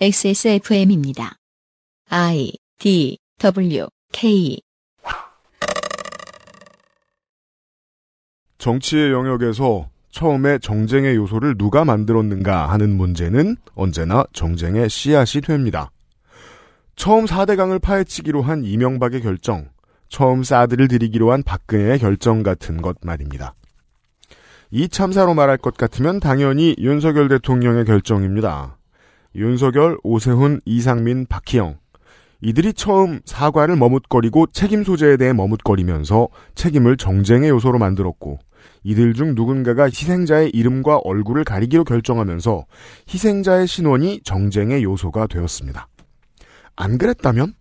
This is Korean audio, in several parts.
XSFM입니다. I D W K 정치의 영역에서 처음에 정쟁의 요소를 누가 만들었는가 하는 문제는 언제나 정쟁의 씨앗이 됩니다. 처음 4대강을 파헤치기로 한 이명박의 결정, 처음 사드를 들이기로 한 박근혜의 결정 같은 것 말입니다. 이 참사로 말할 것 같으면 당연히 윤석열 대통령의 결정입니다. 윤석열, 오세훈, 이상민, 박희영. 이들이 처음 사과를 머뭇거리고 책임 소재에 대해 머뭇거리면서 책임을 정쟁의 요소로 만들었고 이들 중 누군가가 희생자의 이름과 얼굴을 가리기로 결정하면서 희생자의 신원이 정쟁의 요소가 되었습니다. 안 그랬다면?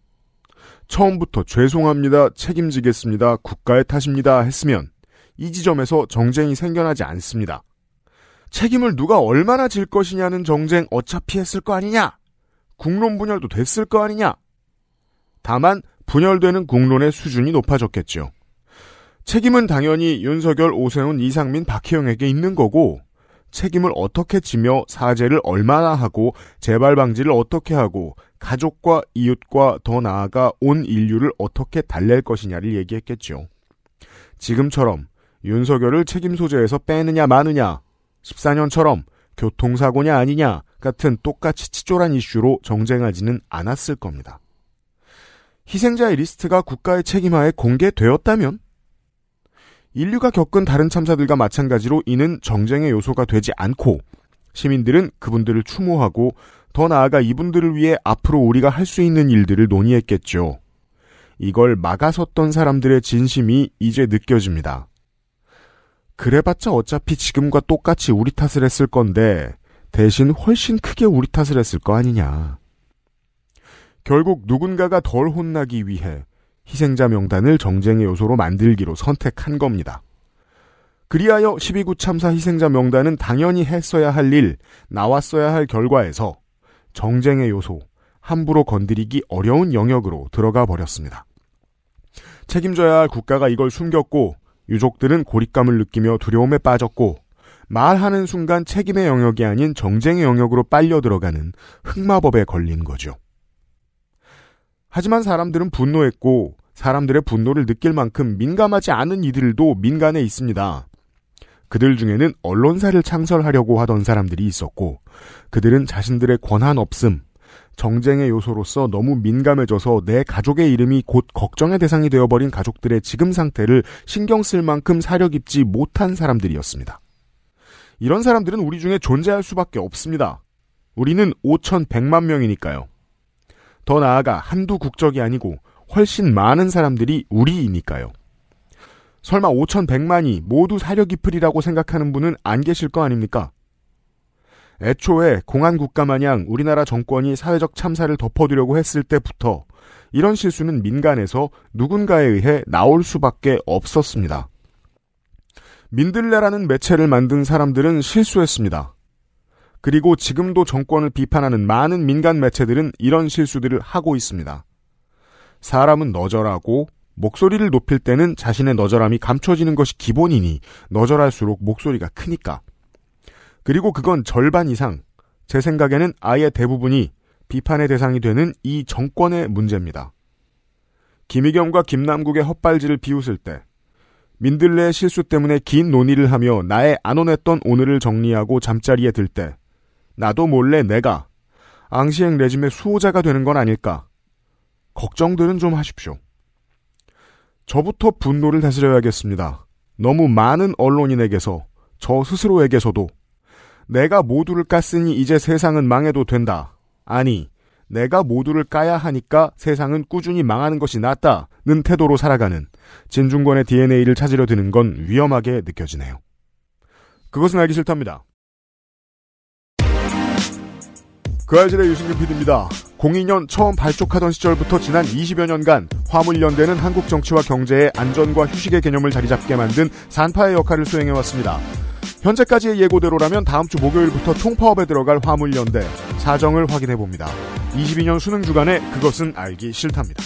처음부터 죄송합니다, 책임지겠습니다, 국가의 탓입니다 했으면 이 지점에서 정쟁이 생겨나지 않습니다. 책임을 누가 얼마나 질 것이냐는 정쟁 어차피 했을 거 아니냐. 국론 분열도 됐을 거 아니냐. 다만 분열되는 국론의 수준이 높아졌겠죠. 책임은 당연히 윤석열, 오세훈, 이상민, 박혜영에게 있는 거고 책임을 어떻게 지며 사죄를 얼마나 하고 재발 방지를 어떻게 하고 가족과 이웃과 더 나아가 온 인류를 어떻게 달랠 것이냐를 얘기했겠죠. 지금처럼 윤석열을 책임 소재에서 빼느냐 마느냐 14년처럼 교통사고냐 아니냐 같은 똑같이 치졸한 이슈로 정쟁하지는 않았을 겁니다. 희생자의 리스트가 국가의 책임하에 공개되었다면 인류가 겪은 다른 참사들과 마찬가지로 이는 정쟁의 요소가 되지 않고 시민들은 그분들을 추모하고 더 나아가 이분들을 위해 앞으로 우리가 할 수 있는 일들을 논의했겠죠. 이걸 막아섰던 사람들의 진심이 이제 느껴집니다. 그래봤자 어차피 지금과 똑같이 우리 탓을 했을 건데 대신 훨씬 크게 우리 탓을 했을 거 아니냐. 결국 누군가가 덜 혼나기 위해 희생자 명단을 정쟁의 요소로 만들기로 선택한 겁니다. 그리하여 12구 참사 희생자 명단은 당연히 했어야 할 일, 나왔어야 할 결과에서 정쟁의 요소, 함부로 건드리기 어려운 영역으로 들어가 버렸습니다. 책임져야 할 국가가 이걸 숨겼고 유족들은 고립감을 느끼며 두려움에 빠졌고 말하는 순간 책임의 영역이 아닌 정쟁의 영역으로 빨려 들어가는 흑마법에 걸린 거죠. 하지만 사람들은 분노했고 사람들의 분노를 느낄 만큼 민감하지 않은 이들도 민간에 있습니다. 그들 중에는 언론사를 창설하려고 하던 사람들이 있었고 그들은 자신들의 권한 없음, 정쟁의 요소로서 너무 민감해져서 내 가족의 이름이 곧 걱정의 대상이 되어버린 가족들의 지금 상태를 신경 쓸 만큼 사력 입지 못한 사람들이었습니다. 이런 사람들은 우리 중에 존재할 수밖에 없습니다. 우리는 5,100만 명이니까요. 더 나아가 한두 국적이 아니고 훨씬 많은 사람들이 우리이니까요. 설마 5,100만이 모두 사려 깊으리라고 생각하는 분은 안 계실 거 아닙니까? 애초에 공안 국가 마냥 우리나라 정권이 사회적 참사를 덮어두려고 했을 때부터 이런 실수는 민간에서 누군가에 의해 나올 수밖에 없었습니다. 민들레라는 매체를 만든 사람들은 실수했습니다. 그리고 지금도 정권을 비판하는 많은 민간 매체들은 이런 실수들을 하고 있습니다. 사람은 너절하고 목소리를 높일 때는 자신의 너절함이 감춰지는 것이 기본이니 너절할수록 목소리가 크니까 그리고 그건 절반 이상, 제 생각에는 아예 대부분이 비판의 대상이 되는 이 정권의 문제입니다. 김희겸과 김남국의 헛발질을 비웃을 때, 민들레 의 실수 때문에 긴 논의를 하며 나의 안원했던 오늘을 정리하고 잠자리에 들 때, 나도 몰래 내가 앙시행 레짐의 수호자가 되는 건 아닐까. 걱정들은 좀 하십시오. 저부터 분노를 다스려야겠습니다. 너무 많은 언론인에게서, 저 스스로에게서도 내가 모두를 깠으니 이제 세상은 망해도 된다. 아니, 내가 모두를 까야 하니까 세상은 꾸준히 망하는 것이 낫다는 태도로 살아가는 진중권의 DNA를 찾으려 드는 건 위험하게 느껴지네요. 그것은 알기 싫답니다. 그 알실의 유승균 PD입니다. 02년 처음 발족하던 시절부터 지난 20여 년간 화물연대는 한국 정치와 경제의 안전과 휴식의 개념을 자리잡게 만든 산파의 역할을 수행해왔습니다. 현재까지의 예고대로라면 다음 주 목요일부터 총파업에 들어갈 화물연대 사정을 확인해 봅니다. 22년 수능 주간에 그것은 알기 싫답니다.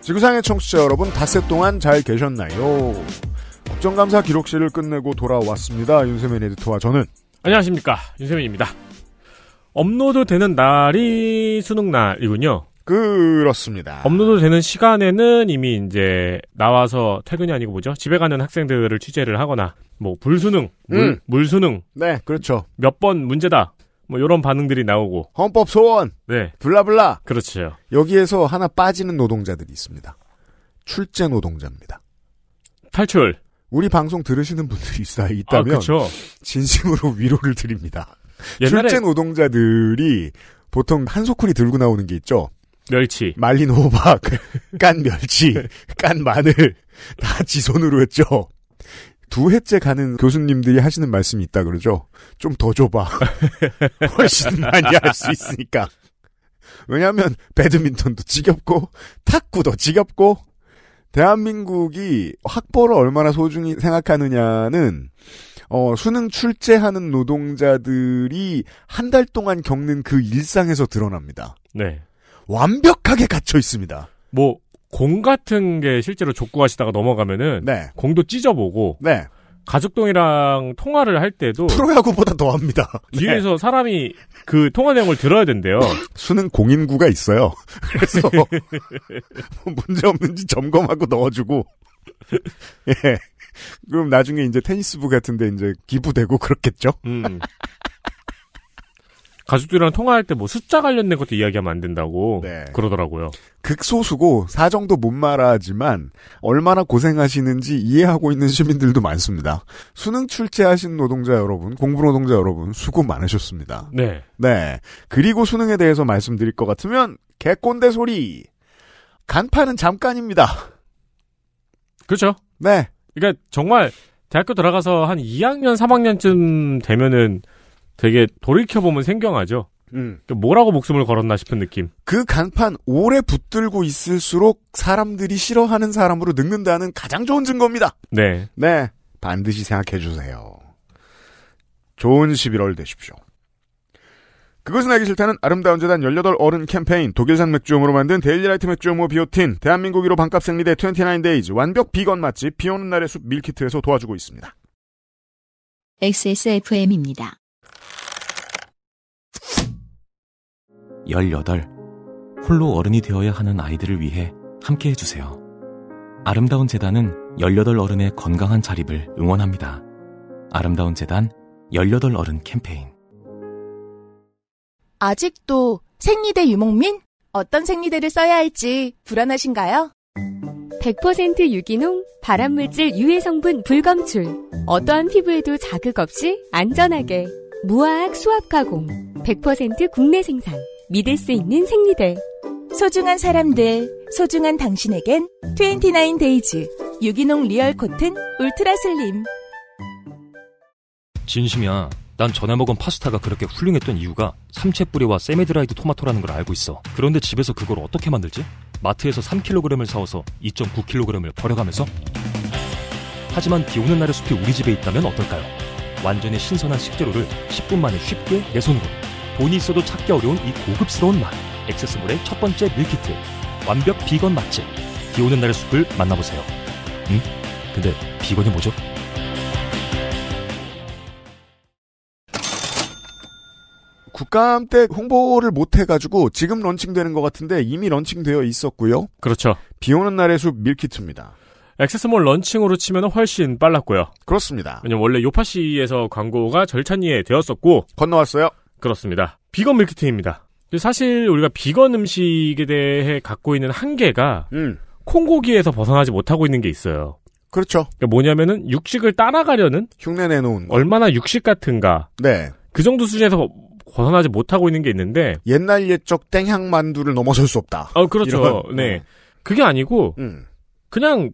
지구상의 청취자 여러분 닷새 동안 잘 계셨나요? 국정감사 기록실을 끝내고 돌아왔습니다. 윤세민 에디터와 저는 안녕하십니까 윤세민입니다. 업로드 되는 날이 수능 날이군요. 그렇습니다. 업로드 되는 시간에는 이미 이제 나와서 퇴근이 아니고 뭐죠? 집에 가는 학생들을 취재를 하거나 뭐 불수능, 물, 음. 물수능, 네 그렇죠. 몇 번 문제다. 뭐 이런 반응들이 나오고 헌법 소원, 네 블라블라. 그렇죠. 여기에서 하나 빠지는 노동자들이 있습니다. 출제 노동자입니다. 탈출. 우리 방송 들으시는 분들이 있어 아, 있다면 아, 진심으로 위로를 드립니다. 옛날에... 출제 노동자들이 보통 한 소쿠리 들고 나오는 게 있죠. 멸치, 말린 호박, 깐 멸치, 깐 마늘 다지 손으로 했죠. 두 해째 가는 교수님들이 하시는 말씀이 있다 그러죠. 좀 더 줘봐. 훨씬 많이 할 수 있으니까. 왜냐하면 배드민턴도 지겹고 탁구도 지겹고 대한민국이 확보를 얼마나 소중히 생각하느냐는 어, 수능 출제하는 노동자들이 한 달 동안 겪는 그 일상에서 드러납니다. 네. 완벽하게 갇혀 있습니다. 뭐, 공 같은 게 실제로 족구하시다가 넘어가면은. 네. 공도 찢어보고. 네. 가족동이랑 통화를 할 때도 프로야구보다 더합니다. 뒤에서 네. 사람이 그 통화 내용을 들어야 된대요. 수능 공인구가 있어요. 그래서 뭐 문제 없는지 점검하고 넣어주고 예. 그럼 나중에 이제 테니스부 같은데 이제 기부되고 그렇겠죠. 음. 가족들이랑 통화할 때 뭐 숫자 관련된 것도 이야기하면 안 된다고 네. 그러더라고요. 극소수고 사정도 못 말하지만 얼마나 고생하시는지 이해하고 있는 시민들도 많습니다. 수능 출제하신 노동자 여러분, 공부 노동자 여러분 수고 많으셨습니다. 네. 네. 그리고 수능에 대해서 말씀드릴 것 같으면 개꼰대 소리. 간판은 잠깐입니다. 그렇죠. 네. 그러니까 정말 대학교 들어가서 한 2학년, 3학년쯤 되면은 되게 돌이켜보면 생경하죠. 음. 그러니까 뭐라고 목숨을 걸었나 싶은 느낌. 그 간판 오래 붙들고 있을수록 사람들이 싫어하는 사람으로 늙는다는 가장 좋은 증거입니다. 네. 네. 반드시 생각해 주세요. 좋은 11월 되십시오. 그것은 알기 싫다는 아름다운 재단 18 어른 캠페인, 독일산 맥주음으로 만든 데일리라이트 맥주음호 비오틴, 대한민국 1로 반값 생리대 29데이즈, 완벽 비건 맛집, 비 오는 날의 숲 밀키트에서 도와주고 있습니다. XSFM입니다. 18. 홀로 어른이 되어야 하는 아이들을 위해 함께 해주세요. 아름다운 재단은 18 어른의 건강한 자립을 응원합니다. 아름다운 재단 18 어른 캠페인. 아직도 생리대 유목민? 어떤 생리대를 써야 할지 불안하신가요? 100% 유기농, 발암물질 유해 성분 불검출. 어떠한 피부에도 자극 없이 안전하게. 무화학 수압 가공. 100% 국내 생산. 믿을 수 있는 생리대. 소중한 사람들, 소중한 당신에겐 29데이즈 유기농 리얼 코튼 울트라 슬림. 진심이야. 난 전에 먹은 파스타가 그렇게 훌륭했던 이유가 삼채 뿌리와 세미드라이드 토마토라는 걸 알고 있어. 그런데 집에서 그걸 어떻게 만들지? 마트에서 3kg을 사와서 2.9kg을 버려가면서? 하지만 비 오는 날의 숲이 우리 집에 있다면 어떨까요? 완전히 신선한 식재료를 10분 만에 쉽게 내 손으로 돈이 있어도 찾기 어려운 이 고급스러운 맛 액세스몰의 첫 번째 밀키트 완벽 비건 맛집 비오는 날의 숲을 만나보세요 음? 근데 비건이 뭐죠? 국감 때 홍보를 못 해가지고 지금 런칭되는 것 같은데 이미 런칭되어 있었고요. 그렇죠. 비 오는 날의 숲 밀키트입니다. 액세스몰 런칭으로 치면 훨씬 빨랐고요. 그렇습니다. 왜냐면 원래 요파시에서 광고가 절찬리에 되었었고 건너왔어요. 그렇습니다. 비건 밀키트입니다. 사실 우리가 비건 음식에 대해 갖고 있는 한계가 음. 콩고기에서 벗어나지 못하고 있는 게 있어요. 그렇죠. 그러니까 뭐냐면은 육식을 따라가려는 흉내 내놓은 얼마나 육식 같은가. 네. 그 정도 수준에서 벗어나지 못하고 있는 게 있는데 옛날 옛적 땡향 만두를 넘어설 수 없다. 어 그렇죠. 이런. 네. 네. 그게 아니고 음. 그냥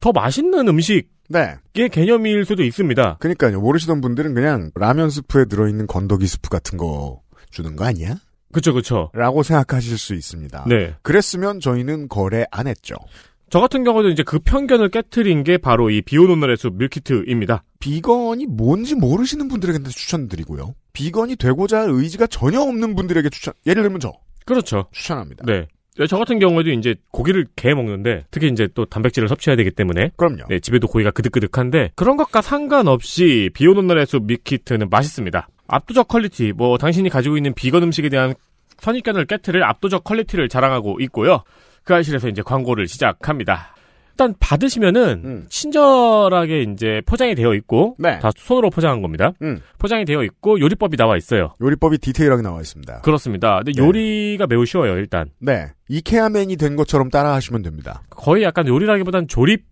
더 맛있는 음식 네. 게 개념일 수도 있습니다. 그러니까요. 모르시던 분들은 그냥 라면 스프에 들어있는 건더기 스프 같은 거 주는 거 아니야? 그쵸, 그쵸. 라고 생각하실 수 있습니다. 네. 그랬으면 저희는 거래 안 했죠. 저 같은 경우도 이제 그 편견을 깨뜨린 게 바로 이 비오는 날의 숲 밀키트입니다. 비건이 뭔지 모르시는 분들에게 추천드리고요. 비건이 되고자 할 의지가 전혀 없는 분들에게 추천, 예를 들면 저. 그렇죠. 추천합니다. 네. 저 같은 경우에도 이제 고기를 개 먹는데 특히 이제 또 단백질을 섭취해야 되기 때문에 그럼요. 네, 집에도 고기가 그득그득한데 그런 것과 상관없이 비 오는 날의 숲 밀키트는 맛있습니다. 압도적 퀄리티, 뭐 당신이 가지고 있는 비건 음식에 대한 선입견을 깨트릴 압도적 퀄리티를 자랑하고 있고요. 그 알실에서 이제 광고를 시작합니다. 일단 받으시면은 음. 친절하게 이제 포장이 되어 있고 네. 다 손으로 포장한 겁니다. 음. 포장이 되어 있고 요리법이 나와 있어요. 요리법이 디테일하게 나와 있습니다. 그렇습니다. 근데 네. 요리가 매우 쉬워요, 일단. 네. 이케아맨이 된 것처럼 따라하시면 됩니다. 거의 약간 요리라기보단 조립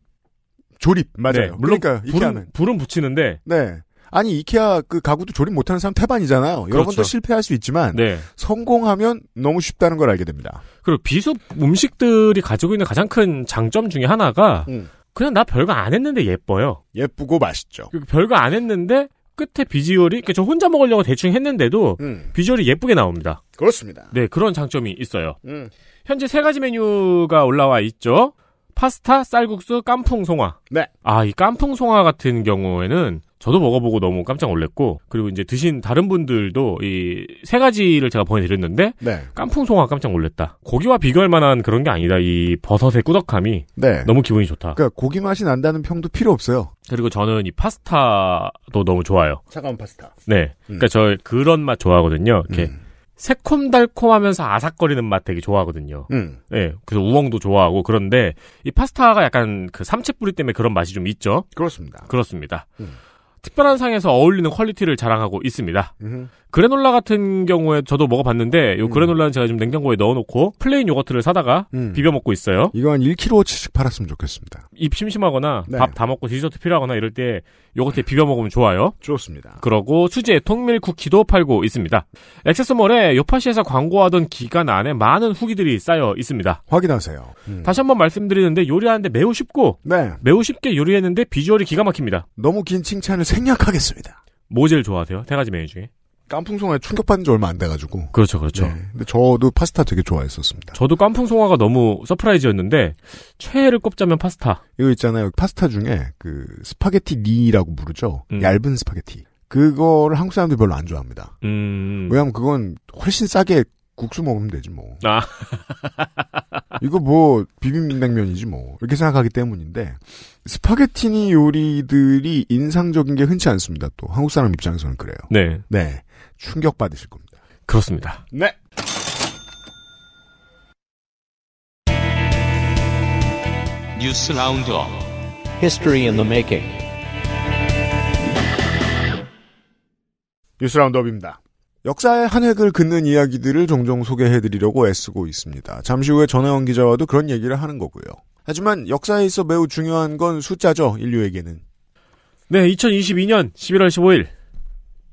조립 맞아요. 네, 물론 그러니까 불은, 불은 붙이는데 네. 아니 이케아 그 가구도 조립 못하는 사람 태반이잖아요. 여러분도 그렇죠. 실패할 수 있지만 네. 성공하면 너무 쉽다는 걸 알게 됩니다. 그리고 비숲 음식들이 가지고 있는 가장 큰 장점 중에 하나가 음. 그냥 나 별거 안 했는데 예뻐요. 예쁘고 맛있죠. 그 별거 안 했는데 끝에 비주얼이 그러니까 저 혼자 먹으려고 대충 했는데도 음. 비주얼이 예쁘게 나옵니다. 그렇습니다. 네 그런 장점이 있어요. 음. 현재 세 가지 메뉴가 올라와 있죠. 파스타, 쌀국수, 깐풍 송화. 네. 아, 이 깐풍 송화 같은 경우에는 저도 먹어보고 너무 깜짝 놀랐고 그리고 이제 드신 다른 분들도 이 세 가지를 제가 보내드렸는데 네. 깐풍송아 깜짝 놀랐다. 고기와 비교할 만한 그런 게 아니다. 이 버섯의 꾸덕함이 네. 너무 기분이 좋다. 그러니까 고기 맛이 난다는 평도 필요 없어요. 그리고 저는 이 파스타도 너무 좋아요. 차가운 파스타. 네, 그러니까 음. 그러니까 저 그런 맛 좋아하거든요. 이렇게 음. 새콤달콤하면서 아삭거리는 맛 되게 좋아하거든요. 음. 예. 그래서 우엉도 좋아하고 그런데 이 파스타가 약간 그 삼채 뿌리 때문에 그런 맛이 좀 있죠. 그렇습니다. 그렇습니다. 음. 특별한 상에서 어울리는 퀄리티를 자랑하고 있습니다. 그래놀라 같은 경우에 저도 먹어봤는데 요 음. 그래놀라는 제가 지금 냉장고에 넣어놓고 플레인 요거트를 사다가 음. 비벼 먹고 있어요. 이건 1kg어치씩 팔았으면 좋겠습니다. 입 심심하거나 네. 밥다 먹고 디저트 필요하거나 이럴 때 요거트에 비벼 먹으면 좋아요. 좋습니다. 그러고 수제 통밀 쿠키도 팔고 있습니다. 액세스몰에 요파시에서 광고하던 기간 안에 많은 후기들이 쌓여 있습니다. 확인하세요. 음. 다시 한번 말씀드리는데 요리하는데 매우 쉽고 네. 매우 쉽게 요리했는데 비주얼이 기가 막힙니다. 너무 긴 칭찬을 생략하겠습니다. 뭐 제일 좋아하세요? 세 가지 메뉴 중에? 깐풍송화에 충격받은 지 얼마 안 돼가지고. 그렇죠, 그렇죠. 네. 근데 저도 파스타 되게 좋아했었습니다. 저도 깐풍송화가 너무 서프라이즈였는데, 최애를 꼽자면 파스타. 이거 있잖아요. 파스타 중에 그 스파게티 니라고 부르죠. 음. 얇은 스파게티. 그거를 한국 사람들이 별로 안 좋아합니다. 음. 왜냐면 그건 훨씬 싸게 국수 먹으면 되지 뭐. 아. 이거 뭐 비빔냉면이지 뭐 이렇게 생각하기 때문인데 스파게티니 요리들이 인상적인 게 흔치 않습니다. 또 한국 사람 입장에서는 그래요. 네. 네. 충격받으실 겁니다. 그렇습니다. 네. 뉴스 라운드업 히스토리 인더 메이킹 뉴스 라운드업입니다. 역사의 한 획을 긋는 이야기들을 종종 소개해드리려고 애쓰고 있습니다. 잠시 후에 전혜원 기자와도 그런 얘기를 하는 거고요. 하지만 역사에 있어 매우 중요한 건 숫자죠, 인류에게는. 네, 2022년 11월 15일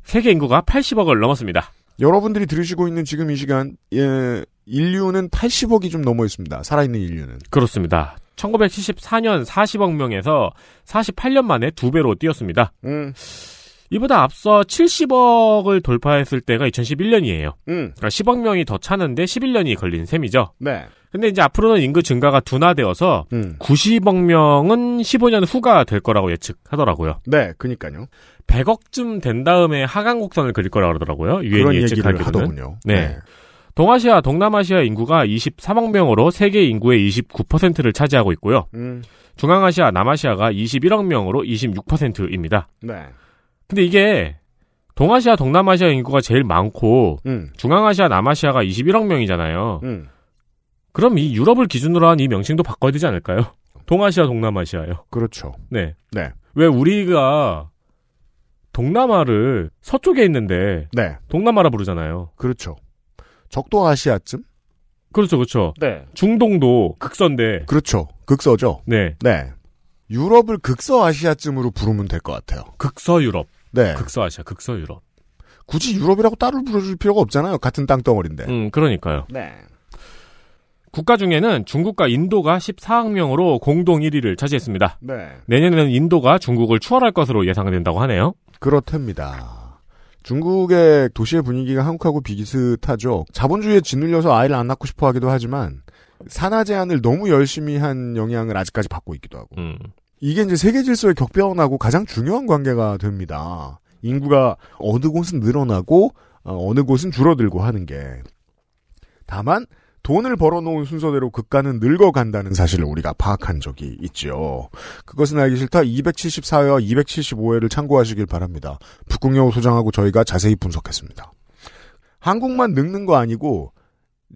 세계 인구가 80억을 넘었습니다. 여러분들이 들으시고 있는 지금 이 시간 예, 인류는 80억이 좀 넘어 있습니다. 살아있는 인류는 그렇습니다. 1974년 40억 명에서 48년 만에 두 배로 뛰었습니다. 음. 이보다 앞서 70억을 돌파했을 때가 2011년이에요. 음. 그러니까 10억 명이 더 차는데 11년이 걸린 셈이죠. 네. 근데 이제 앞으로는 인구 증가가 둔화되어서 음. 90억 명은 15년 후가 될 거라고 예측하더라고요. 네, 그니까요. 100억쯤 된 다음에 하강 곡선을 그릴 거라 그러더라고요. 유엔이 예측하기로는. 하더요 네. 네. 동아시아, 동남아시아 인구가 23억 명으로 세계 인구의 29%를 차지하고 있고요. 음. 중앙아시아, 남아시아가 21억 명으로 26%입니다. 네. 근데 이게 동아시아, 동남아시아 인구가 제일 많고 음. 중앙아시아, 남아시아가 21억 명이잖아요. 음. 그럼 이 유럽을 기준으로 한 이 명칭도 바꿔야 되지 않을까요? 동아시아, 동남아시아요. 그렇죠. 네. 네. 왜 우리가 동남아를 서쪽에 있는데 네. 동남아라 부르잖아요. 그렇죠. 적도 아시아쯤? 그렇죠, 그렇죠. 네. 중동도 극서인데. 그렇죠. 극서죠. 네. 네. 유럽을 극서 아시아쯤으로 부르면 될 것 같아요. 극서 유럽. 네. 극서 아시아, 극서 유럽. 굳이 유럽이라고 따로 부르줄 필요가 없잖아요. 같은 땅덩어리인데. 음, 그러니까요. 네. 국가 중에는 중국과 인도가 14억 명으로 공동 1위를 차지했습니다. 네. 내년에는 인도가 중국을 추월할 것으로 예상된다고 하네요. 그렇답니다. 중국의 도시의 분위기가 한국하고 비슷하죠. 자본주의에 짓눌려서 아이를 안 낳고 싶어 하기도 하지만 산화 제한을 너무 열심히 한 영향을 아직까지 받고 있기도 하고. 음. 이게 이제 세계 질서의 격변하고 가장 중요한 관계가 됩니다. 인구가 어느 곳은 늘어나고 어, 어느 곳은 줄어들고 하는 게 다만 돈을 벌어놓은 순서대로 극가는 늙어간다는 사실을 우리가 파악한 적이 있죠 그것은 알기 싫다 274회와 275회를 참고하시길 바랍니다. 북극여우 소장하고 저희가 자세히 분석했습니다. 한국만 늙는 거 아니고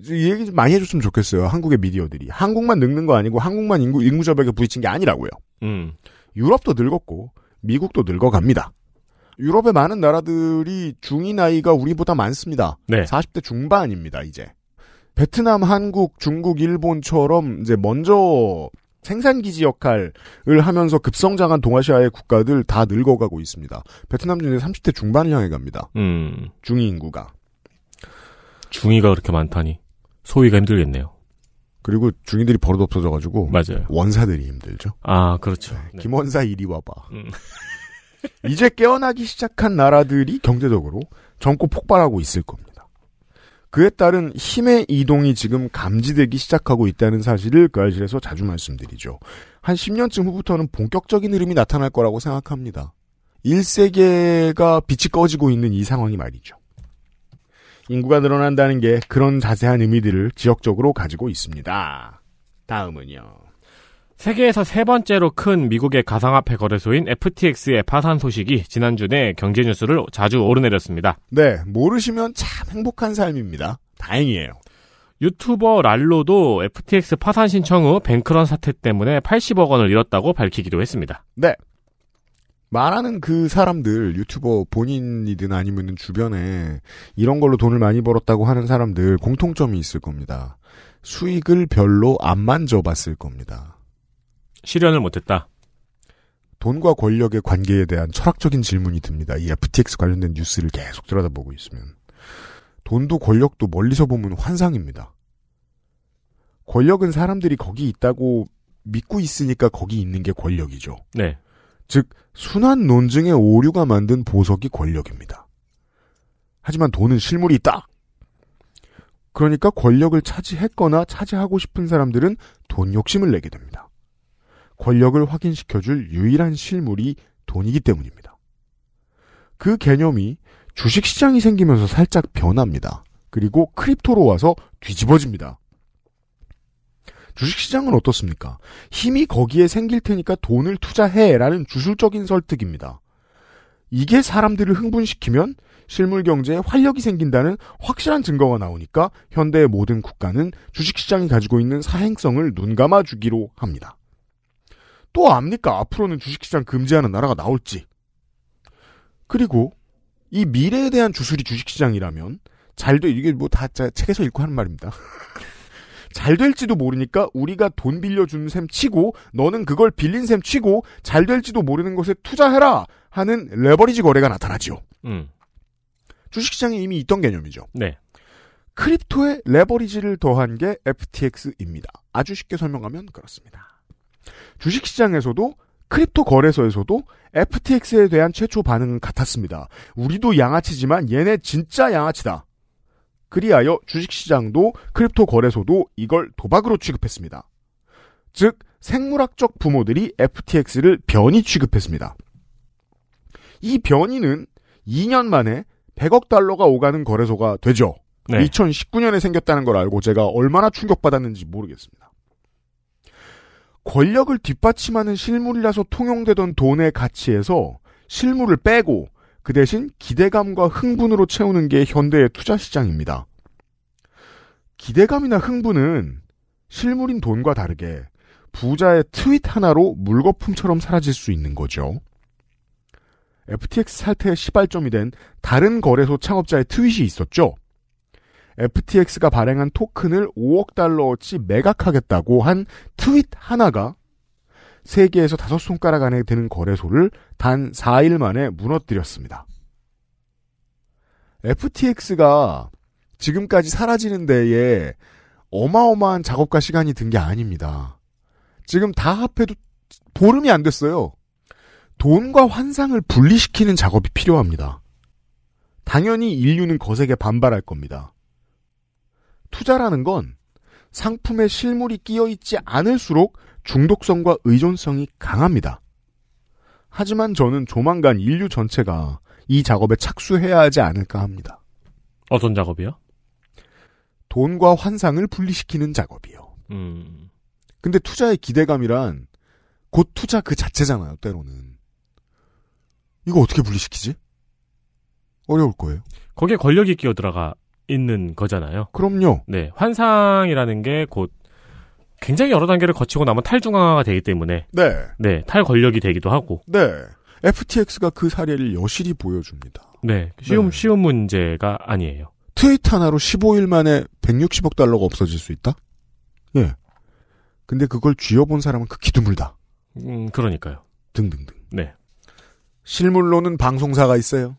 이 얘기 좀 많이 해줬으면 좋겠어요. 한국의 미디어들이 한국만 늙는 거 아니고 한국만 인구 인구 절벽에 부딪힌 게 아니라고요. 음. 유럽도 늙었고 미국도 늙어갑니다. 유럽의 많은 나라들이 중위 나이가 우리보다 많습니다. 네. 40대 중반입니다, 이제. 베트남, 한국, 중국, 일본처럼 이제 먼저 생산기지 역할을 하면서 급성장한 동아시아의 국가들 다 늙어가고 있습니다. 베트남 중에 30대 중반을 향해 갑니다. 음. 중위 인구가. 중위가 그렇게 많다니. 소위가 힘들겠네요. 그리고 중위들이 버릇 없어져가지고. 맞아요. 원사들이 힘들죠. 아, 그렇죠. 네. 네. 김원사 이리 와봐. 음. 이제 깨어나기 시작한 나라들이 경제적으로 젊고 폭발하고 있을 겁니다. 그에 따른 힘의 이동이 지금 감지되기 시작하고 있다는 사실을 그 알실에서 자주 말씀드리죠. 한 10년쯤 후부터는 본격적인 흐름이 나타날 거라고 생각합니다. 1세계가 빛이 꺼지고 있는 이 상황이 말이죠. 인구가 늘어난다는 게 그런 자세한 의미들을 지역적으로 가지고 있습니다. 다음은요. 세계에서 세 번째로 큰 미국의 가상화폐 거래소인 FTX의 파산 소식이 지난주 내 경제 뉴스를 자주 오르내렸습니다. 네, 모르시면 참 행복한 삶입니다. 다행이에요. 유튜버 랄로도 FTX 파산 신청 후 뱅크런 사태 때문에 80억 원을 잃었다고 밝히기도 했습니다. 네. 말하는 그 사람들, 유튜버 본인이든 아니면 주변에 이런 걸로 돈을 많이 벌었다고 하는 사람들 공통점이 있을 겁니다. 수익을 별로 안 만져봤을 겁니다. 실현을 못했다. 돈과 권력의 관계에 대한 철학적인 질문이 듭니다. 이 FTX 관련된 뉴스를 계속 들여다보고 있으면. 돈도 권력도 멀리서 보면 환상입니다. 권력은 사람들이 거기 있다고 믿고 있으니까 거기 있는 게 권력이죠. 네. 즉, 순환 논증의 오류가 만든 보석이 권력입니다. 하지만 돈은 실물이 있다! 그러니까 권력을 차지했거나 차지하고 싶은 사람들은 돈 욕심을 내게 됩니다. 권력을 확인시켜줄 유일한 실물이 돈이기 때문입니다. 그 개념이 주식시장이 생기면서 살짝 변합니다. 그리고 크립토로 와서 뒤집어집니다. 주식시장은 어떻습니까? 힘이 거기에 생길 테니까 돈을 투자해라는 주술적인 설득입니다. 이게 사람들을 흥분시키면 실물 경제에 활력이 생긴다는 확실한 증거가 나오니까 현대의 모든 국가는 주식시장이 가지고 있는 사행성을 눈감아 주기로 합니다. 또 압니까? 앞으로는 주식시장 금지하는 나라가 나올지. 그리고 이 미래에 대한 주술이 주식시장이라면 잘도 이게 뭐 다 책에서 읽고 하는 말입니다. 잘 될지도 모르니까 우리가 돈 빌려준 셈 치고 너는 그걸 빌린 셈 치고 잘 될지도 모르는 것에 투자해라 하는 레버리지 거래가 나타나지요. 음. 주식시장에 이미 있던 개념이죠. 네. 크립토에 레버리지를 더한 게 FTX입니다. 아주 쉽게 설명하면 그렇습니다. 주식시장에서도 크립토 거래소에서도 FTX에 대한 최초 반응은 같았습니다. 우리도 양아치지만 얘네 진짜 양아치다. 그리하여 주식시장도 크립토 거래소도 이걸 도박으로 취급했습니다. 즉, 생물학적 부모들이 FTX를 변이 취급했습니다. 이 변이는 2년 만에 100억 달러가 오가는 거래소가 되죠. 네. 2019년에 생겼다는 걸 알고 제가 얼마나 충격받았는지 모르겠습니다. 권력을 뒷받침하는 실물이라서 통용되던 돈의 가치에서 실물을 빼고 그 대신 기대감과 흥분으로 채우는 게 현대의 투자 시장입니다. 기대감이나 흥분은 실물인 돈과 다르게 부자의 트윗 하나로 물거품처럼 사라질 수 있는 거죠. FTX 사태의 시발점이 된 다른 거래소 창업자의 트윗이 있었죠. FTX가 발행한 토큰을 5억 달러어치 매각하겠다고 한 트윗 하나가 세계에서 다섯 손가락 안에 드는 거래소를 단 4일 만에 무너뜨렸습니다. FTX가 지금까지 사라지는 데에 어마어마한 작업과 시간이 든 게 아닙니다. 지금 다 합해도 보름이 안 됐어요. 돈과 환상을 분리시키는 작업이 필요합니다. 당연히 인류는 거세게 반발할 겁니다. 투자라는 건 상품에 실물이 끼어 있지 않을수록 중독성과 의존성이 강합니다. 하지만 저는 조만간 인류 전체가 이 작업에 착수해야 하지 않을까 합니다. 어떤 작업이요? 돈과 환상을 분리시키는 작업이요. 음. 근데 투자의 기대감이란 곧 투자 그 자체잖아요, 때로는. 이거 어떻게 분리시키지? 어려울 거예요. 거기에 권력이 끼어들어가 있는 거잖아요. 그럼요. 네. 환상이라는 게 곧 굉장히 여러 단계를 거치고 나면 탈중앙화가 되기 때문에 네. 네. 탈권력이 되기도 하고. 네. FTX가 그 사례를 여실히 보여줍니다. 네. 쉬운 네. 쉬운 문제가 아니에요. 트윗 하나로 15일 만에 160억 달러가 없어질 수 있다? 예. 근데 그걸 쥐어본 사람은 극히 드물다. 음, 그러니까요. 등등등. 네. 실물로는 방송사가 있어요.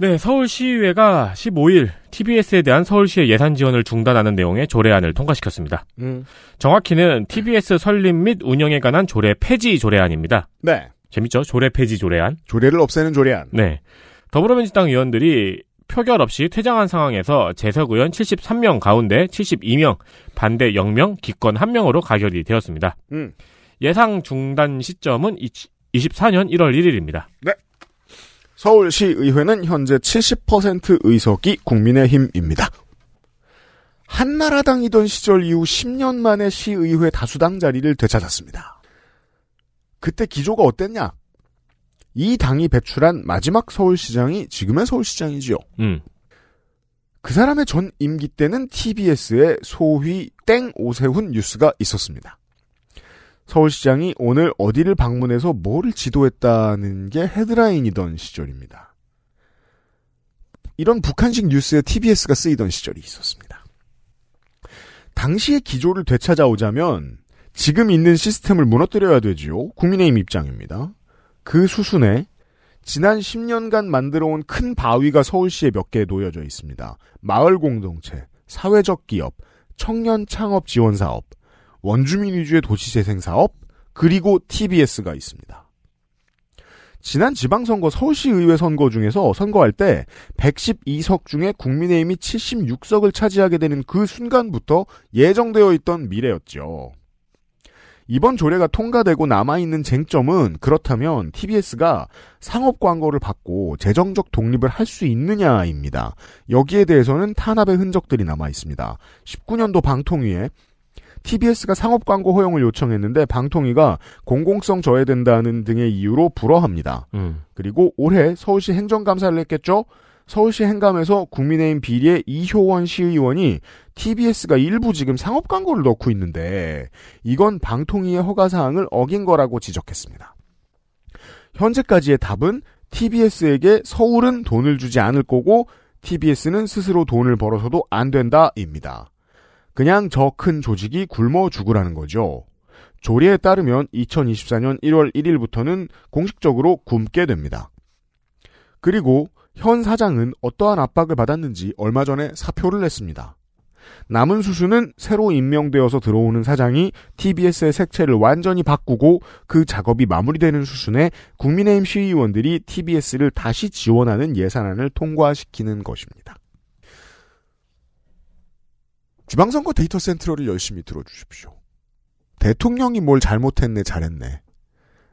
네, 서울시의회가 15일 TBS에 대한 서울시의 예산 지원을 중단하는 내용의 조례안을 통과시켰습니다. 음. 정확히는 TBS 설립 및 운영에 관한 조례 폐지 조례안입니다. 네. 재밌죠? 조례 폐지 조례안. 조례를 없애는 조례안. 네. 더불어민주당 의원들이 표결 없이 퇴장한 상황에서 재석 의원 73명 가운데 72명, 반대 0명, 기권 1명으로 가결이 되었습니다. 음. 예상 중단 시점은 24년 1월 1일입니다. 네. 서울시의회는 현재 70% 의석이 국민의힘입니다. 한나라당이던 시절 이후 10년 만에 시의회 다수당 자리를 되찾았습니다. 그때 기조가 어땠냐? 이 당이 배출한 마지막 서울시장이 지금의 서울시장이지요. 음. 그 사람의 전 임기 때는 TBS에 소위 땡 오세훈 뉴스가 있었습니다. 서울시장이 오늘 어디를 방문해서 뭐를 지도했다는 게 헤드라인이던 시절입니다. 이런 북한식 뉴스에 TBS가 쓰이던 시절이 있었습니다. 당시의 기조를 되찾아오자면 지금 있는 시스템을 무너뜨려야 되지요. 국민의힘 입장입니다. 그 수순에 지난 10년간 만들어온 큰 바위가 서울시에 몇 개 놓여져 있습니다. 마을 공동체, 사회적 기업, 청년 창업 지원 사업, 원주민 위주의 도시재생 사업, 그리고 TBS가 있습니다. 지난 지방선거 서울시의회 선거 중에서 선거할 때 112석 중에 국민의힘이 76석을 차지하게 되는 그 순간부터 예정되어 있던 미래였죠. 이번 조례가 통과되고 남아있는 쟁점은 그렇다면 TBS가 상업 광고를 받고 재정적 독립을 할 수 있느냐입니다. 여기에 대해서는 탄압의 흔적들이 남아있습니다. 19년도 방통위에 TBS가 상업 광고 허용을 요청했는데 방통위가 공공성 저해된다는 등의 이유로 불허합니다. 음. 그리고 올해 서울시 행정감사를 했겠죠. 서울시 행감에서 국민의힘 비리의 이효원 시의원이 TBS가 일부 지금 상업 광고를 넣고 있는데 이건 방통위의 허가 사항을 어긴 거라고 지적했습니다. 현재까지의 답은 TBS에게 서울은 돈을 주지 않을 거고 TBS는 스스로 돈을 벌어서도 안 된다입니다. 그냥 저 큰 조직이 굶어 죽으라는 거죠. 조리에 따르면 2024년 1월 1일부터는 공식적으로 굶게 됩니다. 그리고 현 사장은 어떠한 압박을 받았는지 얼마 전에 사표를 냈습니다. 남은 수수는 새로 임명되어서 들어오는 사장이 TBS의 색채를 완전히 바꾸고 그 작업이 마무리되는 수순에 국민의힘 시의원들이 TBS를 다시 지원하는 예산안을 통과시키는 것입니다. 지방선거 데이터 센트럴을 열심히 들어주십시오. 대통령이 뭘 잘못했네, 잘했네.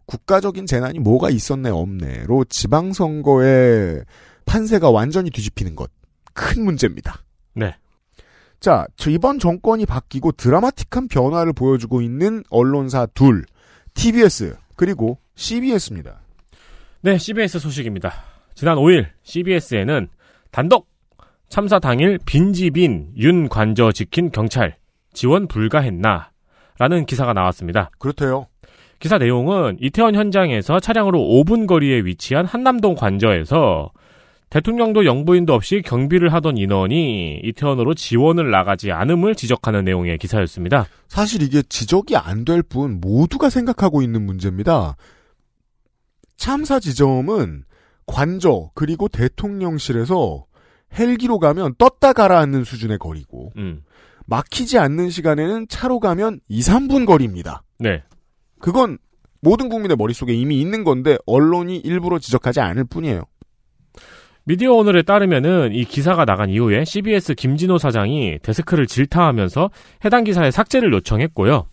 국가적인 재난이 뭐가 있었네, 없네로 지방선거의 판세가 완전히 뒤집히는 것. 큰 문제입니다. 네. 자, 이번 정권이 바뀌고 드라마틱한 변화를 보여주고 있는 언론사 둘. TBS, 그리고 CBS입니다. 네, CBS 소식입니다. 지난 5일 CBS에는 단독 참사 당일 빈집인 윤관저 지킨 경찰 지원 불가했나 라는 기사가 나왔습니다. 그렇대요. 기사 내용은 이태원 현장에서 차량으로 5분 거리에 위치한 한남동 관저에서 대통령도 영부인도 없이 경비를 하던 인원이 이태원으로 지원을 나가지 않음을 지적하는 내용의 기사였습니다. 사실 이게 지적이 안 될 뿐 모두가 생각하고 있는 문제입니다. 참사 지점은 관저 그리고 대통령실에서 헬기로 가면 떴다 가라앉는 수준의 거리고 음. 막히지 않는 시간에는 차로 가면 2, 3분 거리입니다. 네. 그건 모든 국민의 머릿속에 이미 있는 건데 언론이 일부러 지적하지 않을 뿐이에요. 미디어 오늘에 따르면은 이 기사가 나간 이후에 CBS 김진호 사장이 데스크를 질타하면서 해당 기사의 삭제를 요청했고요.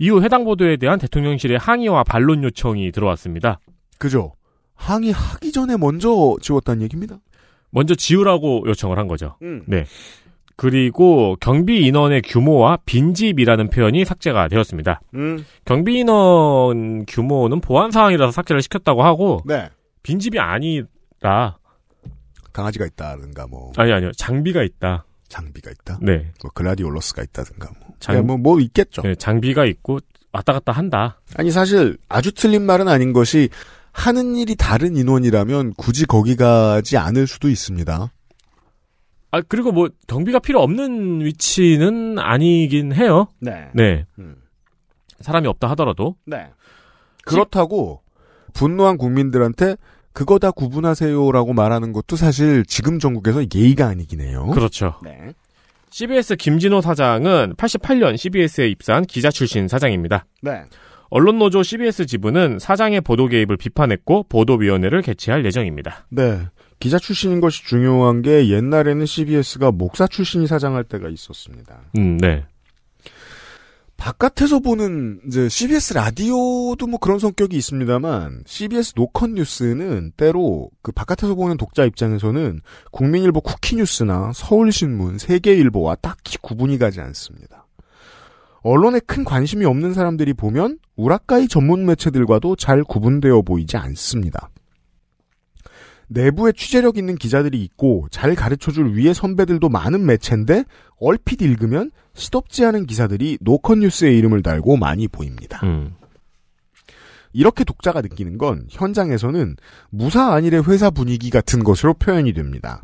이후 해당 보도에 대한 대통령실의 항의와 반론 요청이 들어왔습니다. 그죠? 항의하기 전에 먼저 지웠다는 얘기입니다. 먼저 지우라고 요청을 한 거죠. 음. 네. 그리고 경비 인원의 규모와 빈집이라는 표현이 삭제가 되었습니다. 음. 경비 인원 규모는 보안 사항이라서 삭제를 시켰다고 하고 네. 빈집이 아니라 강아지가 있다든가 뭐 아니 아니요 장비가 있다. 장비가 있다. 네. 뭐 글라디올러스가 있다든가 뭐. 장... 네, 뭐, 뭐 있겠죠. 네, 장비가 있고 왔다 갔다 한다. 아니 사실 아주 틀린 말은 아닌 것이 하는 일이 다른 인원이라면 굳이 거기 가지 않을 수도 있습니다. 아 그리고 뭐 경비가 필요 없는 위치는 아니긴 해요. 네. 네. 음. 사람이 없다 하더라도. 네. 그렇다고 분노한 국민들한테 그거 다 구분하세요라고 말하는 것도 사실 지금 전국에서 예의가 아니긴 해요. 그렇죠. 네. CBS 김진호 사장은 88년 CBS에 입사한 기자 출신 사장입니다. 네. 언론노조 CBS 지부는 사장의 보도 개입을 비판했고 보도위원회를 개최할 예정입니다. 네. 기자 출신인 것이 중요한 게 옛날에는 CBS가 목사 출신이 사장할 때가 있었습니다. 음, 네. 바깥에서 보는 이제 CBS 라디오도 뭐 그런 성격이 있습니다만 CBS 노컷 뉴스는 때로 그 바깥에서 보는 독자 입장에서는 국민일보 쿠키 뉴스나 서울신문, 세계일보와 딱히 구분이 가지 않습니다. 언론에 큰 관심이 없는 사람들이 보면 우라카이 전문 매체들과도 잘 구분되어 보이지 않습니다. 내부에 취재력 있는 기자들이 있고 잘 가르쳐줄 위의 선배들도 많은 매체인데 얼핏 읽으면 시덥지 않은 기사들이 노컷뉴스의 이름을 달고 많이 보입니다. 음. 이렇게 독자가 느끼는 건 현장에서는 무사 안일의 회사 분위기 같은 것으로 표현이 됩니다.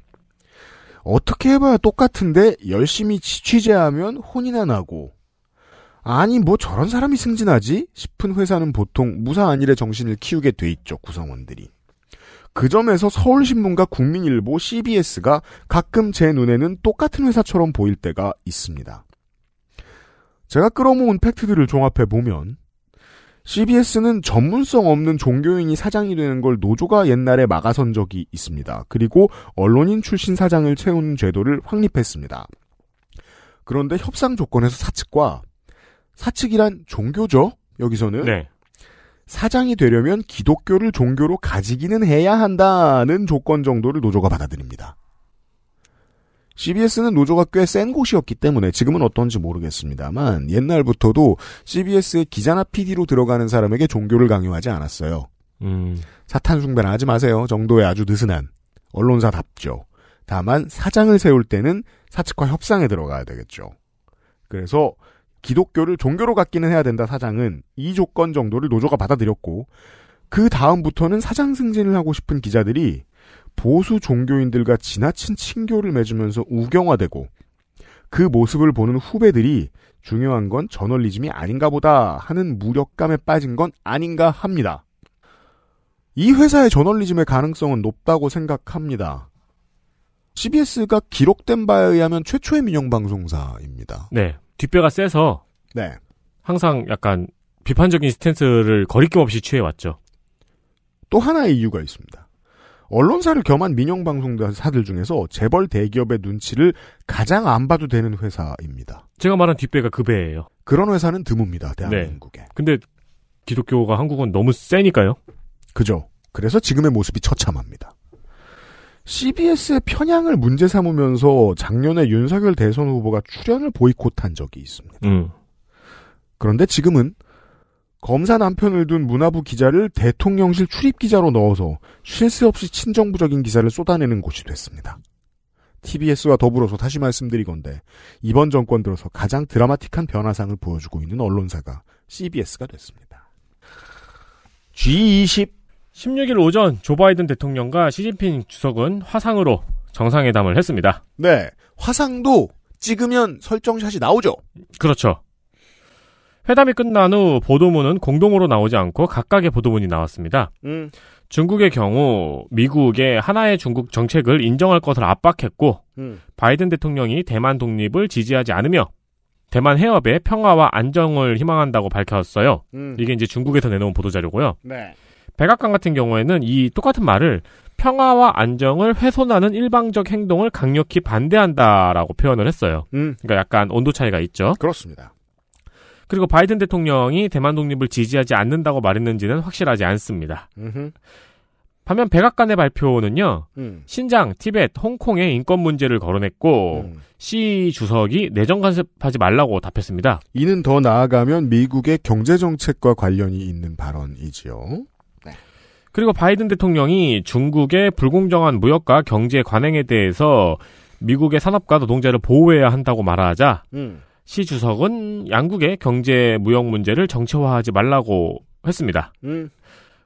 어떻게 해봐야 똑같은데 열심히 취재하면 혼이나 나고 아니 뭐 저런 사람이 승진하지 싶은 회사는 보통 무사 안일의 정신을 키우게 돼 있죠 구성원들이. 그 점에서 서울신문과 국민일보, CBS가 가끔 제 눈에는 똑같은 회사처럼 보일 때가 있습니다. 제가 끌어모은 팩트들을 종합해 보면 CBS는 전문성 없는 종교인이 사장이 되는 걸 노조가 옛날에 막아선 적이 있습니다. 그리고 언론인 출신 사장을 채우는 제도를 확립했습니다. 그런데 협상 조건에서 사측과 사측이란 종교죠. 여기서는 네. 사장이 되려면 기독교를 종교로 가지기는 해야 한다는 조건 정도를 노조가 받아들입니다. CBS는 노조가 꽤 센 곳이었기 때문에 지금은 어떤지 모르겠습니다만 옛날부터도 CBS의 기자나 PD로 들어가는 사람에게 종교를 강요하지 않았어요. 음. 사탄 숭배는 하지 마세요 정도의 아주 느슨한 언론사답죠. 다만 사장을 세울 때는 사측과 협상에 들어가야 되겠죠. 그래서 기독교를 종교로 갖기는 해야 된다 사장은 이 조건 정도를 노조가 받아들였고 그 다음부터는 사장 승진을 하고 싶은 기자들이 보수 종교인들과 지나친 친교를 맺으면서 우경화되고 그 모습을 보는 후배들이 중요한 건 저널리즘이 아닌가 보다 하는 무력감에 빠진 건 아닌가 합니다. 이 회사의 저널리즘의 가능성은 높다고 생각합니다. CBS가 기록된 바에 의하면 최초의 민영방송사입니다. 네. 뒷배가 세서 네. 항상 약간 비판적인 스탠스를 거리낌 없이 취해왔죠. 또 하나의 이유가 있습니다. 언론사를 겸한 민영방송사들 중에서 재벌 대기업의 눈치를 가장 안 봐도 되는 회사입니다. 제가 말한 뒷배가 그 배예요. 그런 회사는 드뭅니다. 네. 대한민국에. 네. 근데 기독교가 한국은 너무 세니까요. 그죠. 그래서 지금의 모습이 처참합니다. CBS의 편향을 문제 삼으면서 작년에 윤석열 대선 후보가 출연을 보이콧한 적이 있습니다. 음. 그런데 지금은 검사 남편을 둔 문화부 기자를 대통령실 출입 기자로 넣어서 쉴 새 없이 친정부적인 기사를 쏟아내는 곳이 됐습니다. TBS와 더불어서 다시 말씀드리건데 이번 정권 들어서 가장 드라마틱한 변화상을 보여주고 있는 언론사가 CBS가 됐습니다. G20 16일 오전 조 바이든 대통령과 시진핑 주석은 화상으로 정상회담을 했습니다. 네. 화상도 찍으면 설정샷이 나오죠. 그렇죠. 회담이 끝난 후 보도문은 공동으로 나오지 않고 각각의 보도문이 나왔습니다. 음. 중국의 경우 미국의 하나의 중국 정책을 인정할 것을 압박했고 음. 바이든 대통령이 대만 독립을 지지하지 않으며 대만 해협의 평화와 안정을 희망한다고 밝혔어요. 음. 이게 이제 중국에서 내놓은 보도 자료고요. 네. 백악관 같은 경우에는 이 똑같은 말을 평화와 안정을 훼손하는 일방적 행동을 강력히 반대한다라고 표현을 했어요. 음. 그러니까 약간 온도 차이가 있죠. 그렇습니다. 그리고 바이든 대통령이 대만 독립을 지지하지 않는다고 말했는지는 확실하지 않습니다. 음흠. 반면 백악관의 발표는요, 음. 신장, 티벳, 홍콩의 인권 문제를 거론했고, 음. 시 주석이 내정 간섭하지 말라고 답했습니다. 이는 더 나아가면 미국의 경제정책과 관련이 있는 발언이지요. 그리고 바이든 대통령이 중국의 불공정한 무역과 경제 관행에 대해서 미국의 산업과 노동자를 보호해야 한다고 말하자 음. 시 주석은 양국의 경제 무역 문제를 정체화하지 말라고 했습니다. 음.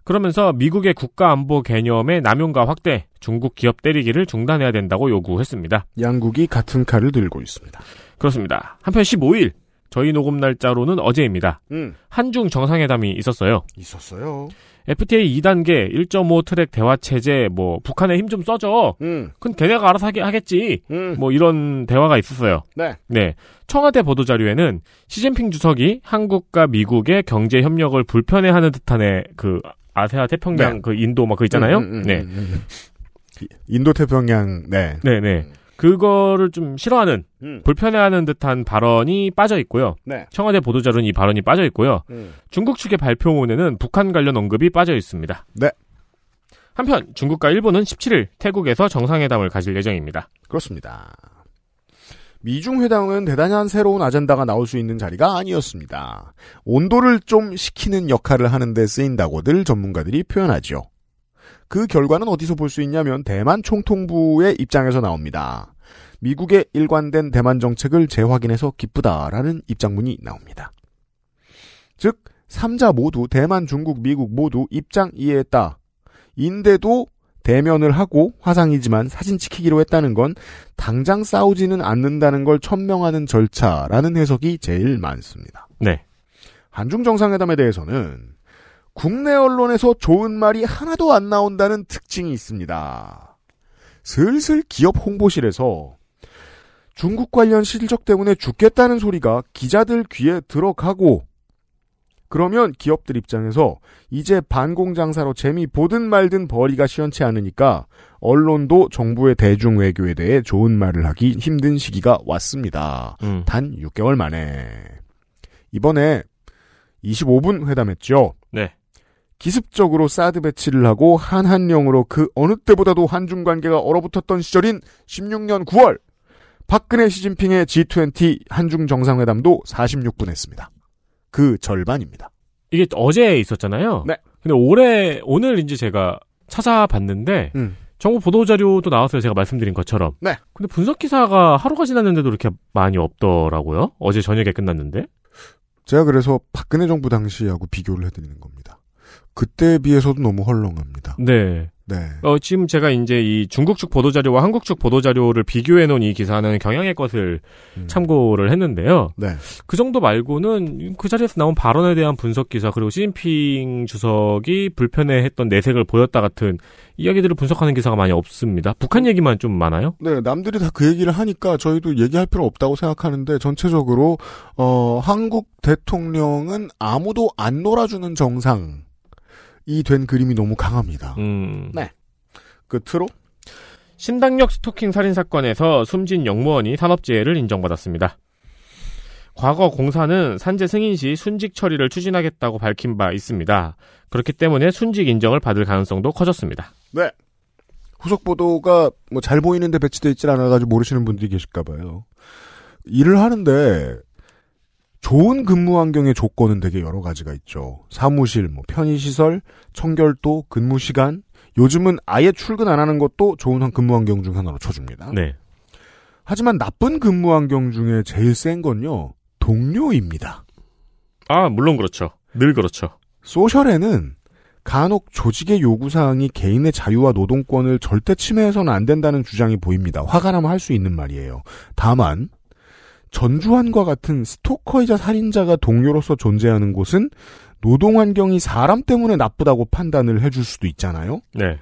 그러면서 미국의 국가 안보 개념의 남용과 확대, 중국 기업 때리기를 중단해야 된다고 요구했습니다. 양국이 같은 칼을 들고 있습니다. 그렇습니다. 한편 15일 저희 녹음 날짜로는 어제입니다. 음. 한중 정상회담이 있었어요. 있었어요. FTA 2단계 1.5 트랙 대화 체제 뭐 북한에 힘 좀 써줘. 음. 그건 걔네가 알아서 하게, 하겠지. 음. 뭐 이런 대화가 있었어요. 네. 네. 청와대 보도 자료에는 시진핑 주석이 한국과 미국의 경제 협력을 불편해하는 듯한의 그 아세아 태평양 네. 그 인도 막 그 있잖아요. 음, 음, 음 네. 음, 인도 태평양 네. 네, 네. 그거를 좀 싫어하는 음. 불편해하는 듯한 발언이 빠져 있고요. 네. 청와대 보도자료는 이 발언이 빠져 있고요. 음. 중국 측의 발표문에는 북한 관련 언급이 빠져 있습니다. 네. 한편 중국과 일본은 17일 태국에서 정상회담을 가질 예정입니다. 그렇습니다. 미중 회담은 대단한 새로운 아젠다가 나올 수 있는 자리가 아니었습니다. 온도를 좀 식히는 역할을 하는데 쓰인다고들 전문가들이 표현하지요 그 결과는 어디서 볼 수 있냐면 대만 총통부의 입장에서 나옵니다. 미국의 일관된 대만 정책을 재확인해서 기쁘다라는 입장문이 나옵니다. 즉, 3자 모두 대만, 중국, 미국 모두 입장 이해했다. 인데도 대면을 하고 화상이지만 사진 찍히기로 했다는 건 당장 싸우지는 않는다는 걸 천명하는 절차라는 해석이 제일 많습니다. 네. 한중 정상회담에 대해서는 국내 언론에서 좋은 말이 하나도 안 나온다는 특징이 있습니다. 슬슬 기업 홍보실에서 중국 관련 실적 때문에 죽겠다는 소리가 기자들 귀에 들어가고 그러면 기업들 입장에서 이제 반공장사로 재미 보든 말든 벌이가 시원치 않으니까 언론도 정부의 대중 외교에 대해 좋은 말을 하기 힘든 시기가 왔습니다. 음. 단 6개월 만에 이번에 25분 회담했죠. 기습적으로 사드 배치를 하고 한한령으로 그 어느 때보다도 한중 관계가 얼어붙었던 시절인 16년 9월 박근혜 시진핑의 G20 한중 정상회담도 46분 했습니다. 그 절반입니다. 이게 어제 있었잖아요. 네. 근데 올해 오늘 이제 제가 찾아봤는데 음. 정부 보도 자료도 나왔어요. 제가 말씀드린 것처럼. 네. 근데 분석 기사가 하루가 지났는데도 이렇게 많이 없더라고요. 어제 저녁에 끝났는데. 제가 그래서 박근혜 정부 당시하고 비교를 해드리는 겁니다. 그때에 비해서도 너무 헐렁합니다. 네. 네. 어, 지금 제가 이제 이 중국 측 보도자료와 한국 측 보도자료를 비교해 놓은 이 기사는 경향의 것을 음. 참고를 했는데요. 네. 그 정도 말고는 그 자리에서 나온 발언에 대한 분석 기사, 그리고 시진핑 주석이 불편해 했던 내색을 보였다 같은 이야기들을 분석하는 기사가 많이 없습니다. 북한 얘기만 좀 많아요? 네, 남들이 다 그 얘기를 하니까 저희도 얘기할 필요 없다고 생각하는데 전체적으로, 어, 한국 대통령은 아무도 안 놀아주는 정상. 이된 그림이 너무 강합니다. 음. 네. 끝으로 그 신당역 스토킹 살인 사건에서 숨진 영무원이 산업재해를 인정받았습니다. 과거 공사는 산재 승인 시 순직 처리를 추진하겠다고 밝힌 바 있습니다. 그렇기 때문에 순직 인정을 받을 가능성도 커졌습니다. 네. 후속 보도가 뭐 잘 보이는데 배치되어 있질 않아가지고 모르시는 분들이 계실까 봐요. 일을 하는데 좋은 근무 환경의 조건은 되게 여러 가지가 있죠. 사무실, 뭐 편의시설, 청결도, 근무 시간. 요즘은 아예 출근 안 하는 것도 좋은 근무 환경 중 하나로 쳐줍니다. 네. 하지만 나쁜 근무 환경 중에 제일 센 건요, 동료입니다. 아, 물론 그렇죠. 늘 그렇죠. 소셜에는 간혹 조직의 요구사항이 개인의 자유와 노동권을 절대 침해해서는 안 된다는 주장이 보입니다. 화가 나면 할 수 있는 말이에요. 다만, 전주환과 같은 스토커이자 살인자가 동료로서 존재하는 곳은 노동 환경이 사람 때문에 나쁘다고 판단을 해줄 수도 있잖아요. 네.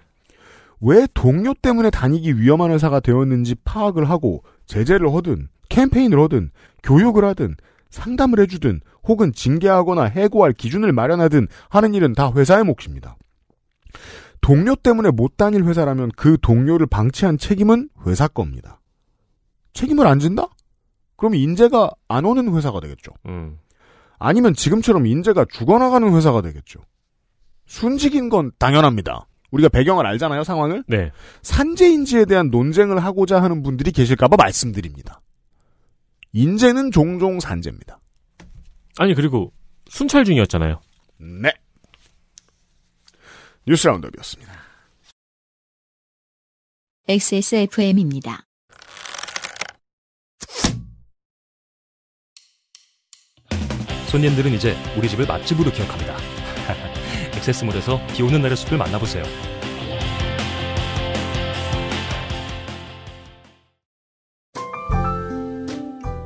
왜 동료 때문에 다니기 위험한 회사가 되었는지 파악을 하고 제재를 하든 캠페인을 하든 교육을 하든 상담을 해주든 혹은 징계하거나 해고할 기준을 마련하든 하는 일은 다 회사의 몫입니다. 동료 때문에 못 다닐 회사라면 그 동료를 방치한 책임은 회사 겁니다. 책임을 안 진다? 그럼 인재가 안 오는 회사가 되겠죠. 음. 아니면 지금처럼 인재가 죽어나가는 회사가 되겠죠. 순직인 건 당연합니다. 우리가 배경을 알잖아요, 상황을. 네. 산재인지에 대한 논쟁을 하고자 하는 분들이 계실까봐 말씀드립니다. 인재는 종종 산재입니다. 아니, 그리고 순찰 중이었잖아요. 네. 뉴스 라운드업이었습니다. XSFM입니다. 손님들은 이제 우리 집을 맛집으로 기억합니다. 액세스몰에서 비 오는 날의 숲을 만나보세요.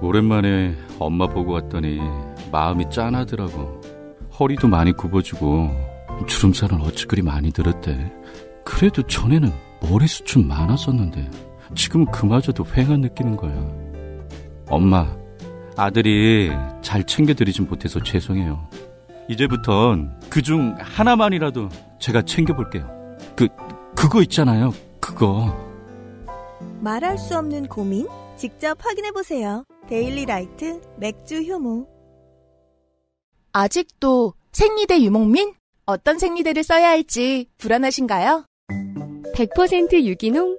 오랜만에 엄마 보고 왔더니 마음이 짠하더라고. 허리도 많이 굽어지고 주름살은 어찌 그리 많이 들었대. 그래도 전에는 머리숱은 많았었는데 지금 은 그마저도 휑한 느끼는 거야. 엄마 아들이 잘 챙겨드리진 못해서 죄송해요. 이제부턴 그 중 하나만이라도 제가 챙겨볼게요. 그, 그거 있잖아요. 그거. 말할 수 없는 고민? 직접 확인해보세요. 데일리 라이트 맥주 효모. 아직도 생리대 유목민? 어떤 생리대를 써야 할지 불안하신가요? 100% 유기농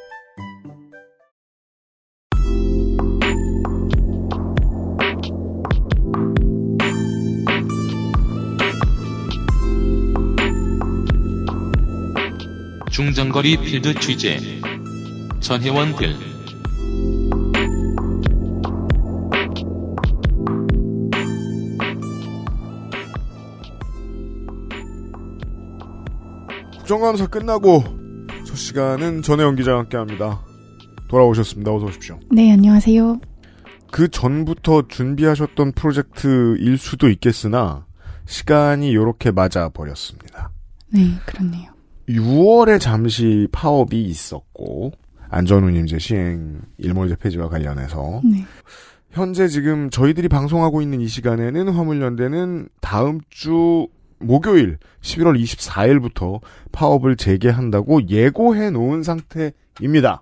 중장거리 필드 취재 전혜원 글 국정감사 끝나고 소시간은 전혜원 기자와 함께합니다. 돌아오셨습니다. 어서 오십시오. 네, 안녕하세요. 그 전부터 준비하셨던 프로젝트일 수도 있겠으나 시간이 이렇게 맞아 버렸습니다. 네, 그렇네요. 6월에 잠시 파업이 있었고 안전운임제 시행 일몰제 폐지와 관련해서 네. 현재 지금 저희들이 방송하고 있는 이 시간에는 화물연대는 다음 주 목요일 11월 24일부터 파업을 재개한다고 예고해 놓은 상태입니다.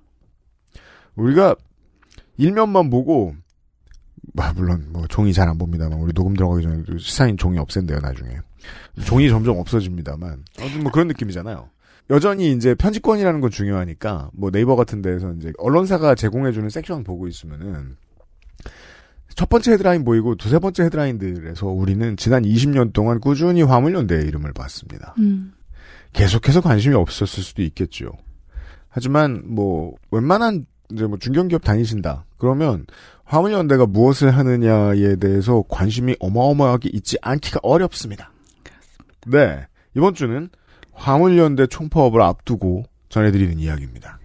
우리가 일면만 보고 아, 물론 뭐 종이 잘 안 봅니다만 우리 녹음 들어가기 전에 시사인 종이 없앤대요 나중에 종이 점점 없어집니다만 아무튼 뭐 그런 느낌이잖아요. 여전히 이제 편집권이라는 건 중요하니까 뭐 네이버 같은 데에서 이제 언론사가 제공해주는 섹션 보고 있으면은 첫 번째 헤드라인 보이고 두세 번째 헤드라인들에서 우리는 지난 20년 동안 꾸준히 화물연대의 이름을 봤습니다. 음. 계속해서 관심이 없었을 수도 있겠죠. 하지만 뭐 웬만한 이제 뭐 중견기업 다니신다 그러면 화물연대가 무엇을 하느냐에 대해서 관심이 어마어마하게 있지 않기가 어렵습니다. 그렇습니다. 네 이번 주는 화물연대 총파업을 앞두고 전해드리는 이야기입니다.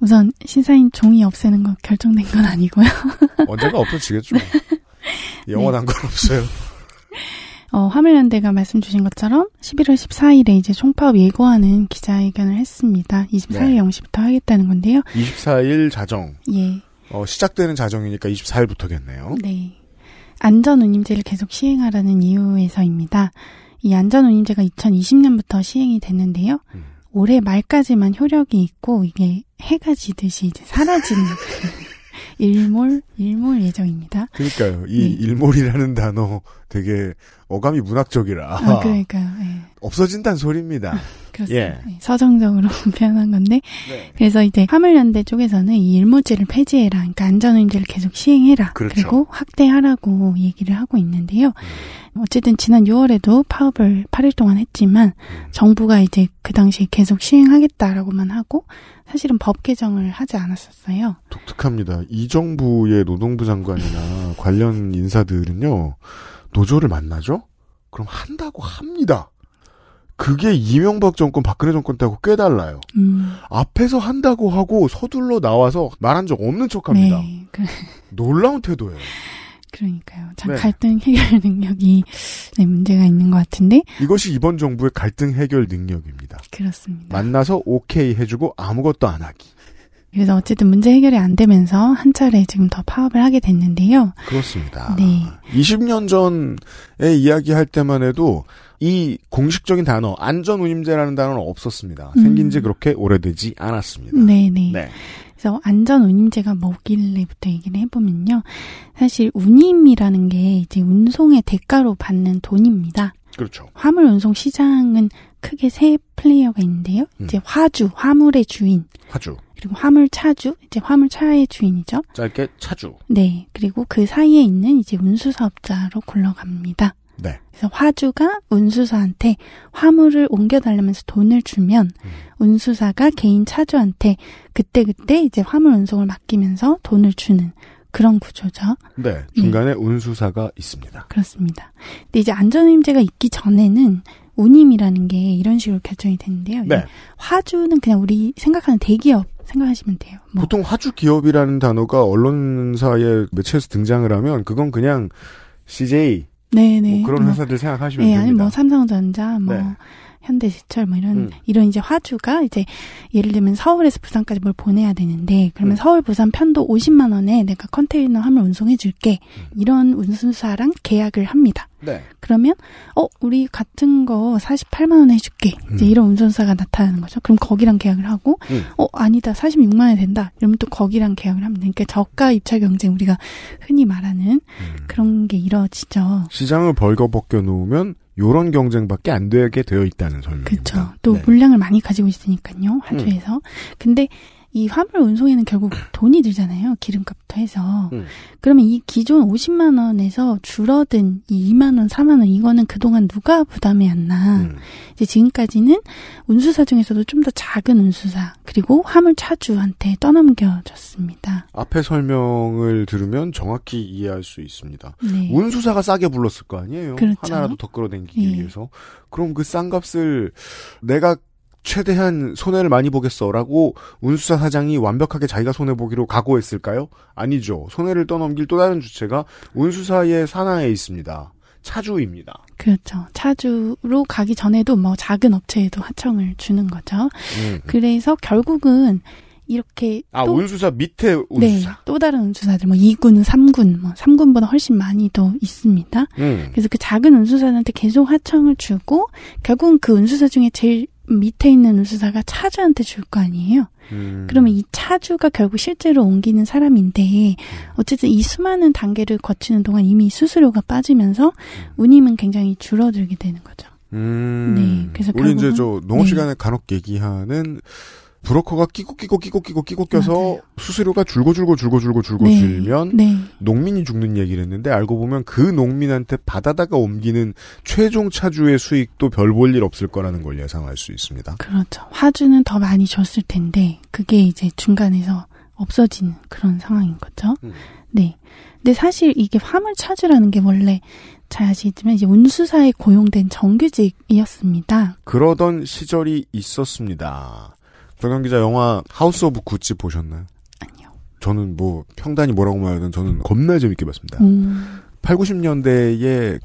우선 신사인 종이 없애는 건 결정된 건 아니고요. 언젠가 없어지겠죠. 네. 영원한 네. 건 없어요. 어, 화물연대가 말씀 주신 것처럼 11월 14일에 이제 총파업 예고하는 기자회견을 했습니다. 24일 네. 0시부터 하겠다는 건데요. 24일 자정. 예. 어, 시작되는 자정이니까 24일부터겠네요. 네. 안전운임제를 계속 시행하라는 이유에서입니다. 이 안전운임제가 2020년부터 시행이 됐는데요. 음. 올해 말까지만 효력이 있고 이게 해가 지듯이 이제 사라진 일몰 일몰 예정입니다. 그러니까요. 이 네. 일몰이라는 단어 되게 어감이 문학적이라. 아, 그러니까요. 네. 없어진다는 소리입니다. 음, 그렇습니다. 예. 예 서정적으로 표현한 건데 네. 그래서 이제 화물연대 쪽에서는 이 일몰제를 폐지해라, 그러니까 안전운임제를 계속 시행해라, 그렇죠. 그리고 확대하라고 얘기를 하고 있는데요. 음. 어쨌든 지난 6월에도 파업을 8일 동안 했지만 정부가 이제 그 당시 에 계속 시행하겠다라고만 하고 사실은 법 개정을 하지 않았었어요. 독특합니다. 이 정부의 노동부 장관이나 관련 인사들은요 노조를 만나죠. 그럼 한다고 합니다. 그게 이명박 정권, 박근혜 정권 때하고 꽤 달라요. 음. 앞에서 한다고 하고 서둘러 나와서 말한 적 없는 척합니다. 네, 그... 놀라운 태도예요. 그러니까요. 참 네. 갈등 해결 능력이 네, 문제가 있는 것 같은데 이것이 이번 정부의 갈등 해결 능력입니다. 그렇습니다. 만나서 오케이 해주고 아무것도 안 하기. 그래서 어쨌든 문제 해결이 안 되면서 한 차례 지금 더 파업을 하게 됐는데요. 그렇습니다. 네. 20년 전에 이야기할 때만 해도 이 공식적인 단어 안전운임제라는 단어는 없었습니다. 음. 생긴 지 음. 그렇게 오래되지 않았습니다. 네네. 네. 네. 네. 그래서 안전 운임제가 뭐길래부터 얘기를 해보면요. 사실 운임이라는 게 이제 운송의 대가로 받는 돈입니다. 그렇죠. 화물 운송 시장은 크게 세 플레이어가 있는데요. 음. 이제 화주, 화물의 주인. 화주. 그리고 화물 차주, 이제 화물 차의 주인이죠. 짧게 차주. 네. 그리고 그 사이에 있는 이제 운수사업자로 굴러갑니다. 네. 그래서 화주가 운수사한테 화물을 옮겨달라면서 돈을 주면 음. 운수사가 개인 차주한테 그때그때 이제 화물 운송을 맡기면서 돈을 주는 그런 구조죠. 네. 네. 중간에 네. 운수사가 있습니다. 그렇습니다. 근데 이제 안전임제가 있기 전에는 운임이라는 게 이런 식으로 결정이 되는데요. 네. 화주는 그냥 우리 생각하는 대기업 생각하시면 돼요. 뭐. 보통 화주 기업이라는 단어가 언론사의 매체에서 등장을 하면 그건 그냥 CJ, 네네. 뭐 그런 뭐 회사들 뭐, 생각하시면 네, 됩니다. 뭐 삼성전자, 뭐 네. 현대지철 뭐 이런 음. 이런 이제 화주가 이제 예를 들면 서울에서 부산까지 뭘 보내야 되는데 그러면 음. 서울 부산 편도 50만 원에 내가 컨테이너 함을 운송해 줄게 음. 이런 운수사랑 계약을 합니다. 네. 그러면 어 우리 같은 거 48만 원에 해줄게. 음. 이제 이런 운전사가 나타나는 거죠. 그럼 거기랑 계약을 하고 음. 어 아니다 46만 원에 된다. 이러면 또 거기랑 계약을 합니다. 그러니까 저가 입찰 경쟁 우리가 흔히 말하는 음. 그런 게 이뤄지죠. 시장을 벌거벗겨 놓으면 요런 경쟁밖에 안 되게 되어 있다는 설명입니다. 그렇죠. 또 네. 물량을 많이 가지고 있으니까요. 하주에서. 음. 근데 이 화물 운송에는 결국 돈이 들잖아요. 기름값부터 해서. 음. 그러면 이 기존 50만 원에서 줄어든 이 2만 원, 4만 원 이거는 그동안 누가 부담해왔나. 음. 이제 지금까지는 운수사 중에서도 좀 더 작은 운수사 그리고 화물 차주한테 떠넘겨졌습니다. 앞에 설명을 들으면 정확히 이해할 수 있습니다. 네. 운수사가 싸게 불렀을 거 아니에요. 그렇죠. 하나라도 더 끌어당기기 네. 위해서. 그럼 그 싼 값을 내가 최대한 손해를 많이 보겠어라고 운수사 사장이 완벽하게 자기가 손해 보기로 각오했을까요? 아니죠. 손해를 떠넘길 또 다른 주체가 운수사의 산하에 있습니다. 차주입니다. 그렇죠. 차주로 가기 전에도 뭐 작은 업체에도 하청을 주는 거죠. 음. 그래서 결국은 이렇게 아 또, 운수사 밑에 네, 운수사 네, 또 다른 운수사들 뭐 2군, 3군 뭐 3군보다 훨씬 많이 도 있습니다. 음. 그래서 그 작은 운수사한테 계속 하청을 주고 결국은 그 운수사 중에 제일 밑에 있는 우수사가 차주한테 줄 거 아니에요. 음. 그러면 이 차주가 결국 실제로 옮기는 사람인데 음. 어쨌든 이 수많은 단계를 거치는 동안 이미 수수료가 빠지면서 음. 운임은 굉장히 줄어들게 되는 거죠. 음. 네, 그래서 우리 이제 저 농업 네. 시간에 네. 간혹 얘기하는 브로커가 끼고 끼고 끼고 끼고 끼고 껴서 맞아요. 수수료가 줄고 줄고 줄고 줄고 줄고 네. 줄면 네. 농민이 죽는 얘기를 했는데 알고 보면 그 농민한테 받아다가 옮기는 최종 차주의 수익도 별 볼 일 없을 거라는 걸 예상할 수 있습니다. 그렇죠. 화주는 더 많이 줬을 텐데 그게 이제 중간에서 없어진 그런 상황인 거죠. 음. 네. 근데 사실 이게 화물 차주라는 게 원래 잘 아시겠지만 이제 운수사에 고용된 정규직이었습니다. 그러던 시절이 있었습니다. 정현 기자 영화 하우스 오브 굿즈 보셨나요? 아니요. 저는 뭐 평단이 뭐라고 말하든 저는 겁나 재밌게 봤습니다. 음. 8, 90년대에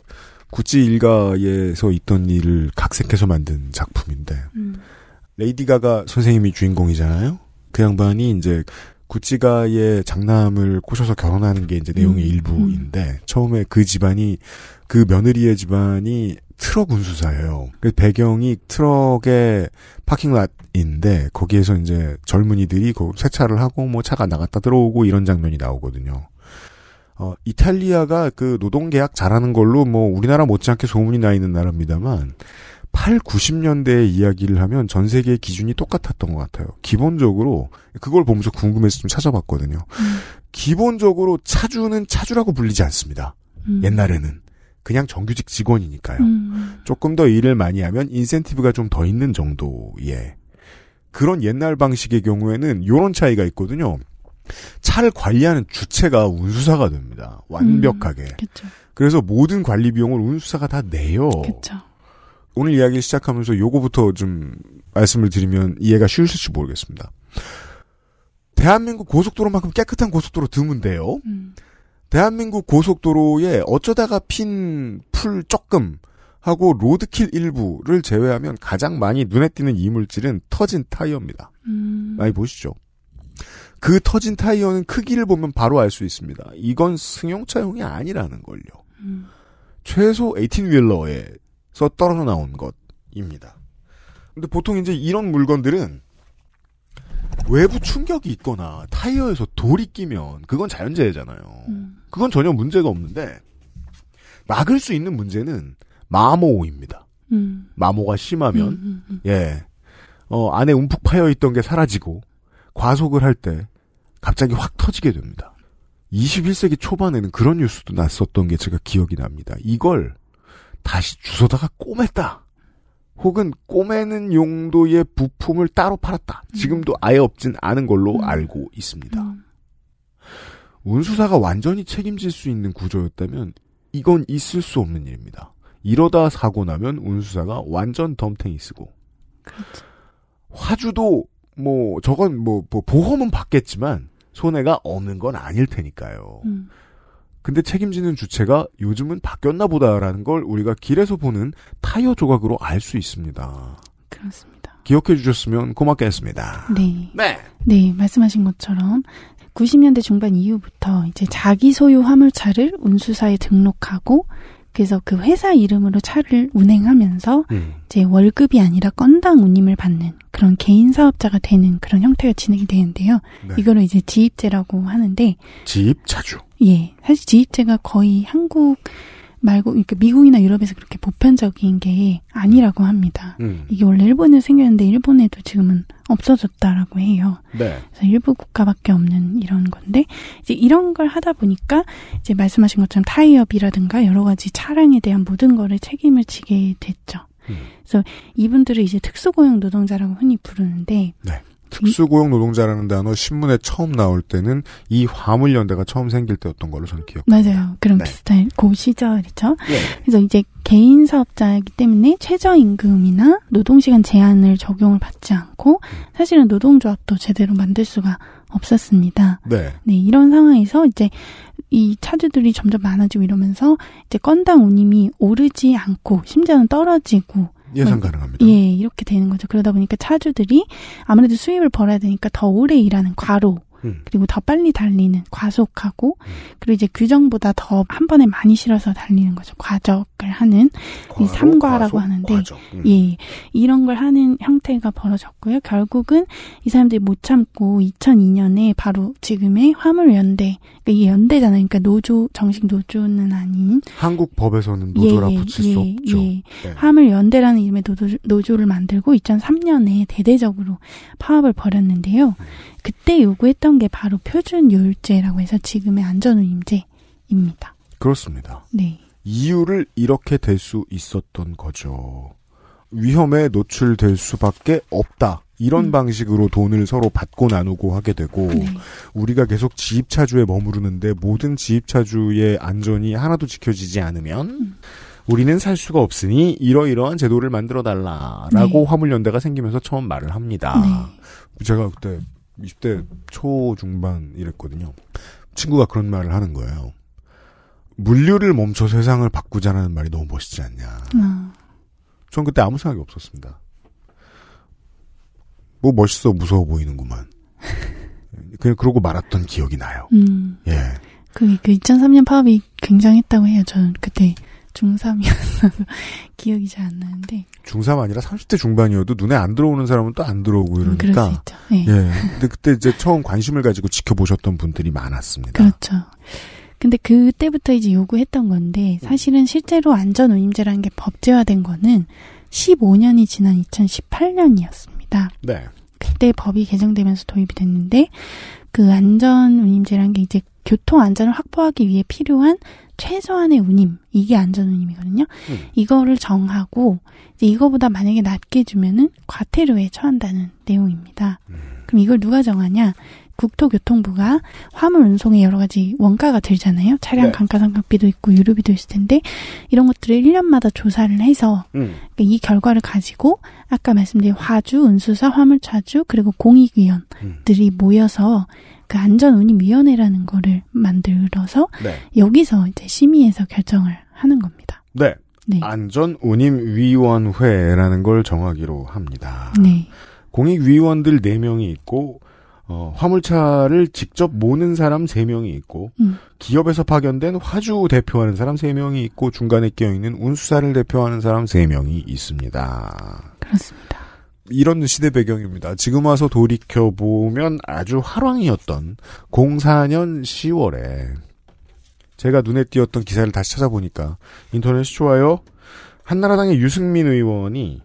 구찌 일가에서 있던 일을 각색해서 만든 작품인데 음. 레이디 가가 선생님이 주인공이잖아요. 그 양반이 이제 구찌가의 장남을 꼬셔서 결혼하는 게 이제 내용의 음. 일부인데 음. 처음에 그 집안이 그 며느리의 집안이 트럭 운수사예요. 그 배경이 트럭의 파킹랏인데 거기에서 이제 젊은이들이 그 세차를 하고 뭐 차가 나갔다 들어오고 이런 장면이 나오거든요. 어, 이탈리아가 그 노동계약 잘하는 걸로 뭐 우리나라 못지않게 소문이 나 있는 나라입니다만 8, 90년대의 이야기를 하면 전 세계의 기준이 똑같았던 것 같아요. 기본적으로 그걸 보면서 궁금해서 좀 찾아봤거든요. 음. 기본적으로 차주는 차주라고 불리지 않습니다. 음. 옛날에는 그냥 정규직 직원이니까요. 음. 조금 더 일을 많이 하면 인센티브가 좀 더 있는 정도의 그런 옛날 방식의 경우에는 요런 차이가 있거든요. 차를 관리하는 주체가 운수사가 됩니다. 완벽하게. 음. 그래서 모든 관리 비용을 운수사가 다 내요. 그쵸. 오늘 이야기 시작하면서 요거부터 좀 말씀을 드리면 이해가 쉬울지 모르겠습니다. 대한민국 고속도로만큼 깨끗한 고속도로 드문 데요. 음. 대한민국 고속도로에 어쩌다가 핀 풀 조금 하고 로드킬 일부를 제외하면 가장 많이 눈에 띄는 이물질은 터진 타이어입니다. 음. 많이 보시죠. 그 터진 타이어는 크기를 보면 바로 알 수 있습니다. 이건 승용차용이 아니라는 걸요. 음. 최소 18휠러에서 떨어져 나온 것입니다. 근데 보통 이제 이런 물건들은 외부 충격이 있거나 타이어에서 돌이 끼면 그건 자연재해잖아요. 음. 그건 전혀 문제가 없는데 막을 수 있는 문제는 마모입니다. 음. 마모가 심하면 음, 음, 음. 예 어, 안에 움푹 파여 있던 게 사라지고 과속을 할 때 갑자기 확 터지게 됩니다. 21세기 초반에는 그런 뉴스도 났었던 게 제가 기억이 납니다. 이걸 다시 주워다가 꼬맸다. 혹은 꼬매는 용도의 부품을 따로 팔았다. 음. 지금도 아예 없진 않은 걸로 음. 알고 있습니다. 음. 운수사가 완전히 책임질 수 있는 구조였다면 이건 있을 수 없는 일입니다. 이러다 사고 나면 운수사가 완전 덤탱이 쓰고 그렇죠. 화주도 뭐 저건 뭐, 뭐, 보험은 받겠지만 손해가 없는 건 아닐 테니까요. 음. 근데 책임지는 주체가 요즘은 바뀌었나 보다라는 걸 우리가 길에서 보는 타이어 조각으로 알 수 있습니다. 그렇습니다. 기억해 주셨으면 고맙겠습니다. 네. 네. 네, 말씀하신 것처럼 90년대 중반 이후부터 이제 자기 소유 화물차를 운수사에 등록하고 그래서 그 회사 이름으로 차를 운행하면서 음. 이제 월급이 아니라 건당 운임을 받는 그런 개인 사업자가 되는 그런 형태가 진행이 되는데요. 네. 이거를 이제 지입제라고 하는데 지입차주. 예. 사실 지읒체가 거의 한국 말고 그러니까 미국이나 유럽에서 그렇게 보편적인 게 아니라고 합니다. 음. 이게 원래 일본에 생겼는데 일본에도 지금은 없어졌다라고 해요. 네. 그래서 일부 국가밖에 없는 이런 건데 이제 이런 걸 하다 보니까 이제 말씀하신 것처럼 타이업이라든가 여러 가지 차량에 대한 모든 거를 책임을 지게 됐죠. 음. 그래서 이분들을 이제 특수고용 노동자라고 흔히 부르는데 네. 특수고용 노동자라는 단어 신문에 처음 나올 때는 이 화물연대가 처음 생길 때였던 걸로 저는 기억합니다. 맞아요. 그런 네. 비슷한 고그 시절이죠. 예. 그래서 이제 개인 사업자이기 때문에 최저임금이나 노동시간 제한을 적용을 받지 않고 음. 사실은 노동조합도 제대로 만들 수가 없었습니다. 네. 네, 이런 상황에서 이제 이 차주들이 점점 많아지고 이러면서 이제 건당 운임이 오르지 않고 심지어는 떨어지고 예상 음. 가능합니다. 예, 이렇게 되는 거죠. 그러다 보니까 차주들이 아무래도 수입을 벌어야 되니까 더 오래 일하는 과로 음. 그리고 더 빨리 달리는 과속하고 음. 그리고 이제 규정보다 더 한 번에 많이 실어서 달리는 거죠. 과적을 하는 과로, 이 삼과라고 과속, 하는데 과적. 음. 예. 이런 걸 하는 형태가 벌어졌고요. 결국은 이 사람들이 못 참고 2002년에 바로 지금의 화물 연대 그러니까 이게 연대잖아요. 그러니까 노조 정식 노조는 아닌 한국 법에서는 노조라 예, 예 붙일 예, 수 없죠. 예. 네. 화물 연대라는 이름의 노조, 노조를 만들고 2003년에 대대적으로 파업을 벌였는데요. 음. 그때 요구했던 게 바로 표준요율제라고 해서 지금의 안전운임제입니다. 그렇습니다. 네. 이유를 이렇게 될 수 있었던 거죠. 위험에 노출될 수밖에 없다. 이런 음. 방식으로 돈을 서로 받고 나누고 하게 되고 네. 우리가 계속 지입차주에 머무르는데 모든 지입차주의 안전이 하나도 지켜지지 않으면 음. 우리는 살 수가 없으니 이러이러한 제도를 만들어 달라라고 네. 화물연대가 생기면서 처음 말을 합니다. 네. 제가 그때 20대 초 중반 이랬거든요. 친구가 그런 말을 하는 거예요. 물류를 멈춰 세상을 바꾸자는 말이 너무 멋있지 않냐. 음. 전 그때 아무 생각이 없었습니다. 뭐 멋있어 무서워 보이는구만. 그냥 그러고 말았던 기억이 나요. 음. 예. 그, 그 2003년 파업이 굉장했다고 해요. 저는 그때 중3이었어서 기억이 잘 안 나는데. 중3 아니라 30대 중반이어도 눈에 안 들어오는 사람은 또 안 들어오고 음, 이러니까. 음, 네. 예. 근데 그때 이제 처음 관심을 가지고 지켜보셨던 분들이 많았습니다. 그렇죠. 근데 그때부터 이제 요구했던 건데 음. 사실은 실제로 안전 운임제라는 게 법제화된 거는 15년이 지난 2018년이었습니다. 네. 그때 법이 개정되면서 도입이 됐는데 그 안전 운임제라는 게 이제 교통 안전을 확보하기 위해 필요한 최소한의 운임 이게 안전 운임이거든요. 음. 이거를 정하고 이제 이거보다 만약에 낮게 주면은 과태료에 처한다는 내용입니다. 음. 그럼 이걸 누가 정하냐? 국토교통부가 화물 운송에 여러 가지 원가가 들잖아요. 차량 네. 감가상각비도 있고 유류비도 있을 텐데 이런 것들을 1년마다 조사를 해서 음. 그러니까 이 결과를 가지고 아까 말씀드린 화주, 운수사, 화물차주 그리고 공익위원들이 음. 모여서 그 안전운임위원회라는 거를 만들어서 네. 여기서 이제 심의해서 결정을 하는 겁니다. 네. 네. 안전운임위원회라는 걸 정하기로 합니다. 네. 공익위원들 4명이 있고, 어, 화물차를 직접 모는 사람 3명이 있고, 음. 기업에서 파견된 화주 대표하는 사람 3명이 있고, 중간에 끼어있는 운수사를 대표하는 사람 3명이 있습니다. 그렇습니다. 이런 시대 배경입니다. 지금 와서 돌이켜 보면 아주 화랑이었던 04년 10월에 제가 눈에 띄었던 기사를 다시 찾아보니까 인터넷 좋아요. 한나라당의 유승민 의원이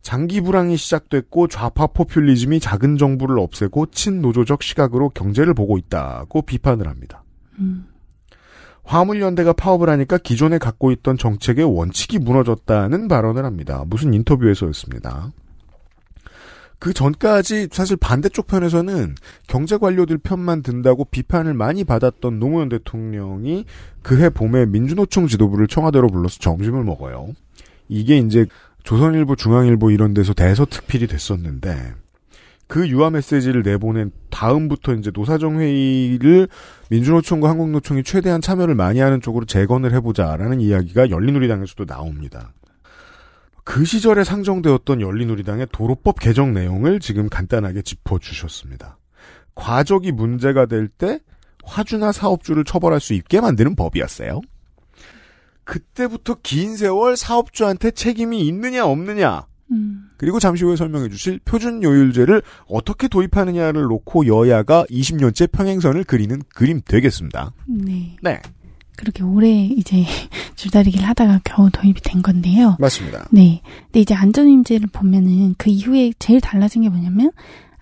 장기 불황이 시작됐고 좌파 포퓰리즘이 작은 정부를 없애고 친노조적 시각으로 경제를 보고 있다고 비판을 합니다. 음. 화물연대가 파업을 하니까 기존에 갖고 있던 정책의 원칙이 무너졌다는 발언을 합니다. 무슨 인터뷰에서였습니다. 그 전까지 사실 반대쪽 편에서는 경제 관료들 편만 든다고 비판을 많이 받았던 노무현 대통령이 그해 봄에 민주노총 지도부를 청와대로 불러서 점심을 먹어요. 이게 이제 조선일보, 중앙일보 이런 데서 대서특필이 됐었는데 그 유화 메시지를 내보낸 다음부터 이제 노사정 회의를 민주노총과 한국노총이 최대한 참여를 많이 하는 쪽으로 재건을 해보자라는 이야기가 열린우리당에서도 나옵니다. 그 시절에 상정되었던 열린우리당의 도로법 개정 내용을 지금 간단하게 짚어주셨습니다. 과적이 문제가 될 때 화주나 사업주를 처벌할 수 있게 만드는 법이었어요. 그때부터 긴 세월 사업주한테 책임이 있느냐 없느냐 음. 그리고 잠시 후에 설명해 주실 표준 요율제를 어떻게 도입하느냐를 놓고 여야가 20년째 평행선을 그리는 그림 되겠습니다. 네. 네. 그렇게 오래 이제 줄다리기를 하다가 겨우 도입이 된 건데요. 맞습니다. 네. 근데 이제 안전임제를 보면은 그 이후에 제일 달라진 게 뭐냐면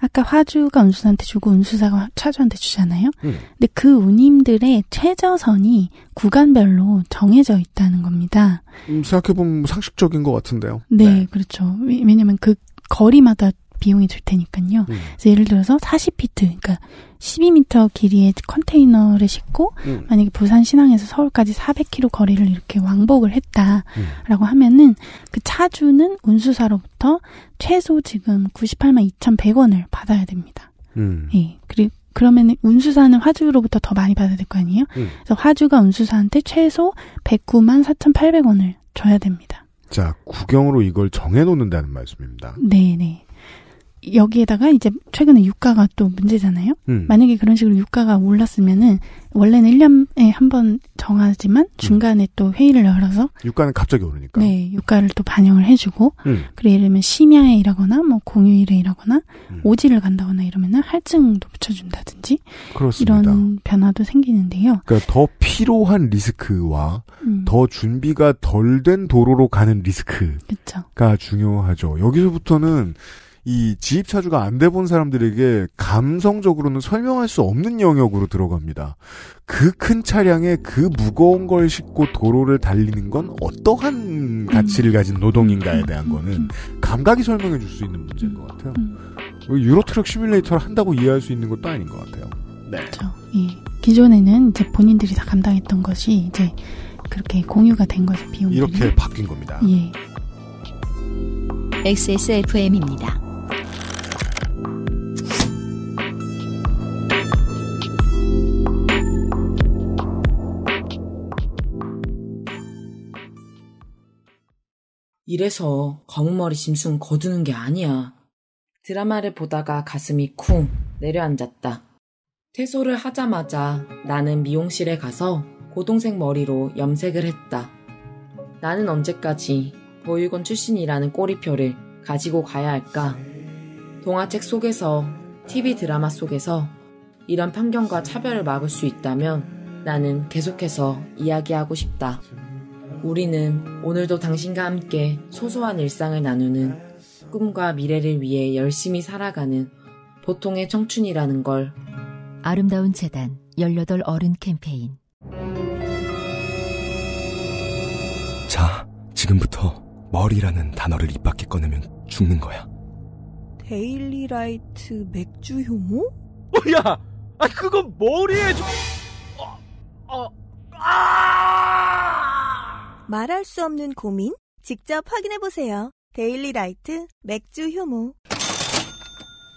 아까 화주가 운수사한테 주고 운수사가 차주한테 주잖아요. 음. 근데 그 운임들의 최저선이 구간별로 정해져 있다는 겁니다. 음, 생각해보면 상식적인 것 같은데요. 네, 네. 그렇죠. 왜냐면 그 거리마다 비용이 들 테니까요. 음. 그래서 예를 들어서 40피트, 그러니까 12m 길이의 컨테이너를 싣고 음. 만약에 부산 신항에서 서울까지 400km 거리를 이렇게 왕복을 했다라고 음. 하면은 그 차주는 운수사로부터 최소 지금 98만 2,100원을 받아야 됩니다. 음. 예. 그리고 그러면 운수사는 화주로부터 더 많이 받아야 될 거 아니에요? 음. 그래서 화주가 운수사한테 최소 109만 4,800원을 줘야 됩니다. 자, 구경으로 이걸 정해 놓는다는 말씀입니다. 네, 네. 여기에다가 이제 최근에 유가가 또 문제잖아요. 음. 만약에 그런 식으로 유가가 올랐으면은 원래는 1년에 한 번 정하지만 음. 중간에 음. 또 회의를 열어서 유가는 갑자기 오르니까. 네, 유가를 또 반영을 해 주고 음. 그래 이러면 심야에 일하거나 뭐 공휴일에 일하거나 음. 오지를 간다거나 이러면은 할증도 붙여 준다든지 이런 변화도 생기는데요. 그러니까 더 필요한 리스크와 음. 더 준비가 덜 된 도로로 가는 리스크가 그쵸. 중요하죠. 여기서부터는 이 지입차주가 안 돼본 사람들에게 감성적으로는 설명할 수 없는 영역으로 들어갑니다. 그 큰 차량에 그 무거운 걸 싣고 도로를 달리는 건 어떠한 가치를 가진 노동인가에 대한 거는 감각이 설명해 줄 수 있는 문제인 것 같아요. 음. 어, 유로트럭 시뮬레이터를 한다고 이해할 수 있는 것도 아닌 것 같아요. 네. 그렇죠. 예. 기존에는 이제 본인들이 다 감당했던 것이 이제 그렇게 공유가 된 거죠 비용이 이렇게 바뀐 겁니다. 예. XSFM입니다. 이래서 검은머리 짐승 거두는 게 아니야. 드라마를 보다가 가슴이 쿵 내려앉았다. 퇴소를 하자마자 나는 미용실에 가서 고동색 머리로 염색을 했다. 나는 언제까지 보육원 출신이라는 꼬리표를 가지고 가야 할까? 동화책 속에서, TV 드라마 속에서 이런 편견과 차별을 막을 수 있다면 나는 계속해서 이야기하고 싶다. 우리는 오늘도 당신과 함께 소소한 일상을 나누는 꿈과 미래를 위해 열심히 살아가는 보통의 청춘이라는 걸 아름다운 재단 18 어른 캠페인 자, 지금부터 머리라는 단어를 입 밖에 꺼내면 죽는 거야. 데일리라이트 맥주 효모? 뭐야! 아, 그건 머리에 좀... 어, 어, 아! 말할 수 없는 고민? 직접 확인해 보세요. 데일리 라이트 맥주 효모.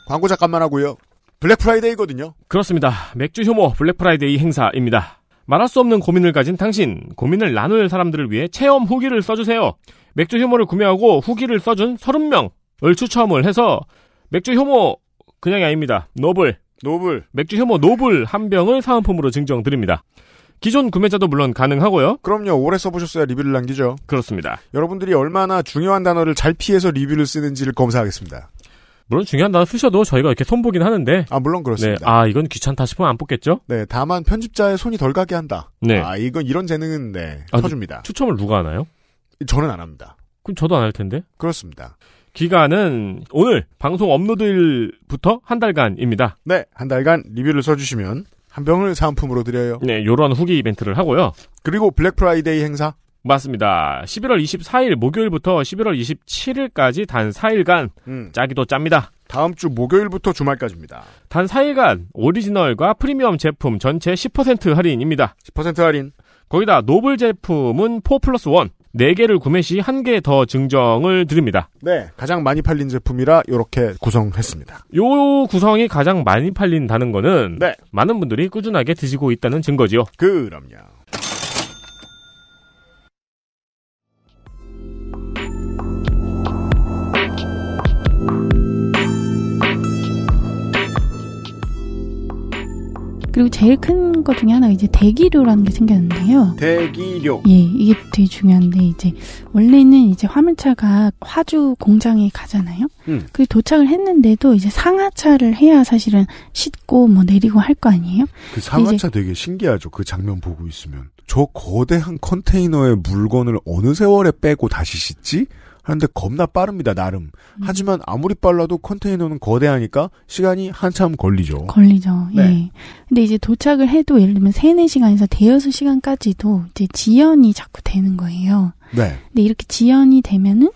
광고 잠깐만 하고요. 블랙 프라이데이거든요. 그렇습니다. 맥주 효모 블랙 프라이데이 행사입니다. 말할 수 없는 고민을 가진 당신, 고민을 나눌 사람들을 위해 체험 후기를 써주세요. 맥주 효모를 구매하고 후기를 써준 30명을 추첨을 해서 맥주 효모 그냥이 아닙니다. 노블. 노블. 맥주 효모 노블 한 병을 사은품으로 증정드립니다. 기존 구매자도 물론 가능하고요. 그럼요. 오래 써보셨어야 리뷰를 남기죠. 그렇습니다. 여러분들이 얼마나 중요한 단어를 잘 피해서 리뷰를 쓰는지를 검사하겠습니다. 물론 중요한 단어 쓰셔도 저희가 이렇게 손보긴 하는데. 아, 물론 그렇습니다. 네, 아, 이건 귀찮다 싶으면 안 뽑겠죠? 네, 다만 편집자의 손이 덜 가게 한다. 네. 아, 이건 이런 재능은, 네, 아, 줍니다 추첨을 누가 하나요? 저는 안 합니다. 그럼 저도 안 할 텐데? 그렇습니다. 기간은 오늘 방송 업로드일부터 한 달간입니다. 네, 한 달간 리뷰를 써주시면 한 병을 사은품으로 드려요. 네, 요런 후기 이벤트를 하고요. 그리고 블랙 프라이데이 행사. 맞습니다. 11월 24일 목요일부터 11월 27일까지 단 4일간 음. 짜기도 짭니다. 다음 주 목요일부터 주말까지입니다. 단 4일간 오리지널과 프리미엄 제품 전체 10% 할인입니다. 10% 할인. 거기다 노블 제품은 4 플러스 1. 4개를 구매 시 1개 더 증정을 드립니다. 네. 가장 많이 팔린 제품이라 이렇게 구성했습니다. 요 구성이 가장 많이 팔린다는 거는 네. 많은 분들이 꾸준하게 드시고 있다는 증거지요. 그럼요. 그리고 제일 큰 것 중에 하나가 이제 대기료라는 게 생겼는데요. 대기료. 예, 이게 되게 중요한데 이제 원래는 이제 화물차가 화주 공장에 가잖아요. 음. 그 도착을 했는데도 이제 상하차를 해야 사실은 싣고 뭐 내리고 할 거 아니에요? 그 상하차 되게 신기하죠. 그 장면 보고 있으면 저 거대한 컨테이너의 물건을 어느 세월에 빼고 다시 싣지? 하는데 겁나 빠릅니다, 나름. 음. 하지만 아무리 빨라도 컨테이너는 거대하니까 시간이 한참 걸리죠. 걸리죠, 네. 예. 근데 이제 도착을 해도 예를 들면 3, 4시간에서 대여섯 시간까지도 이제 지연이 자꾸 되는 거예요. 네. 근데 이렇게 지연이 되면은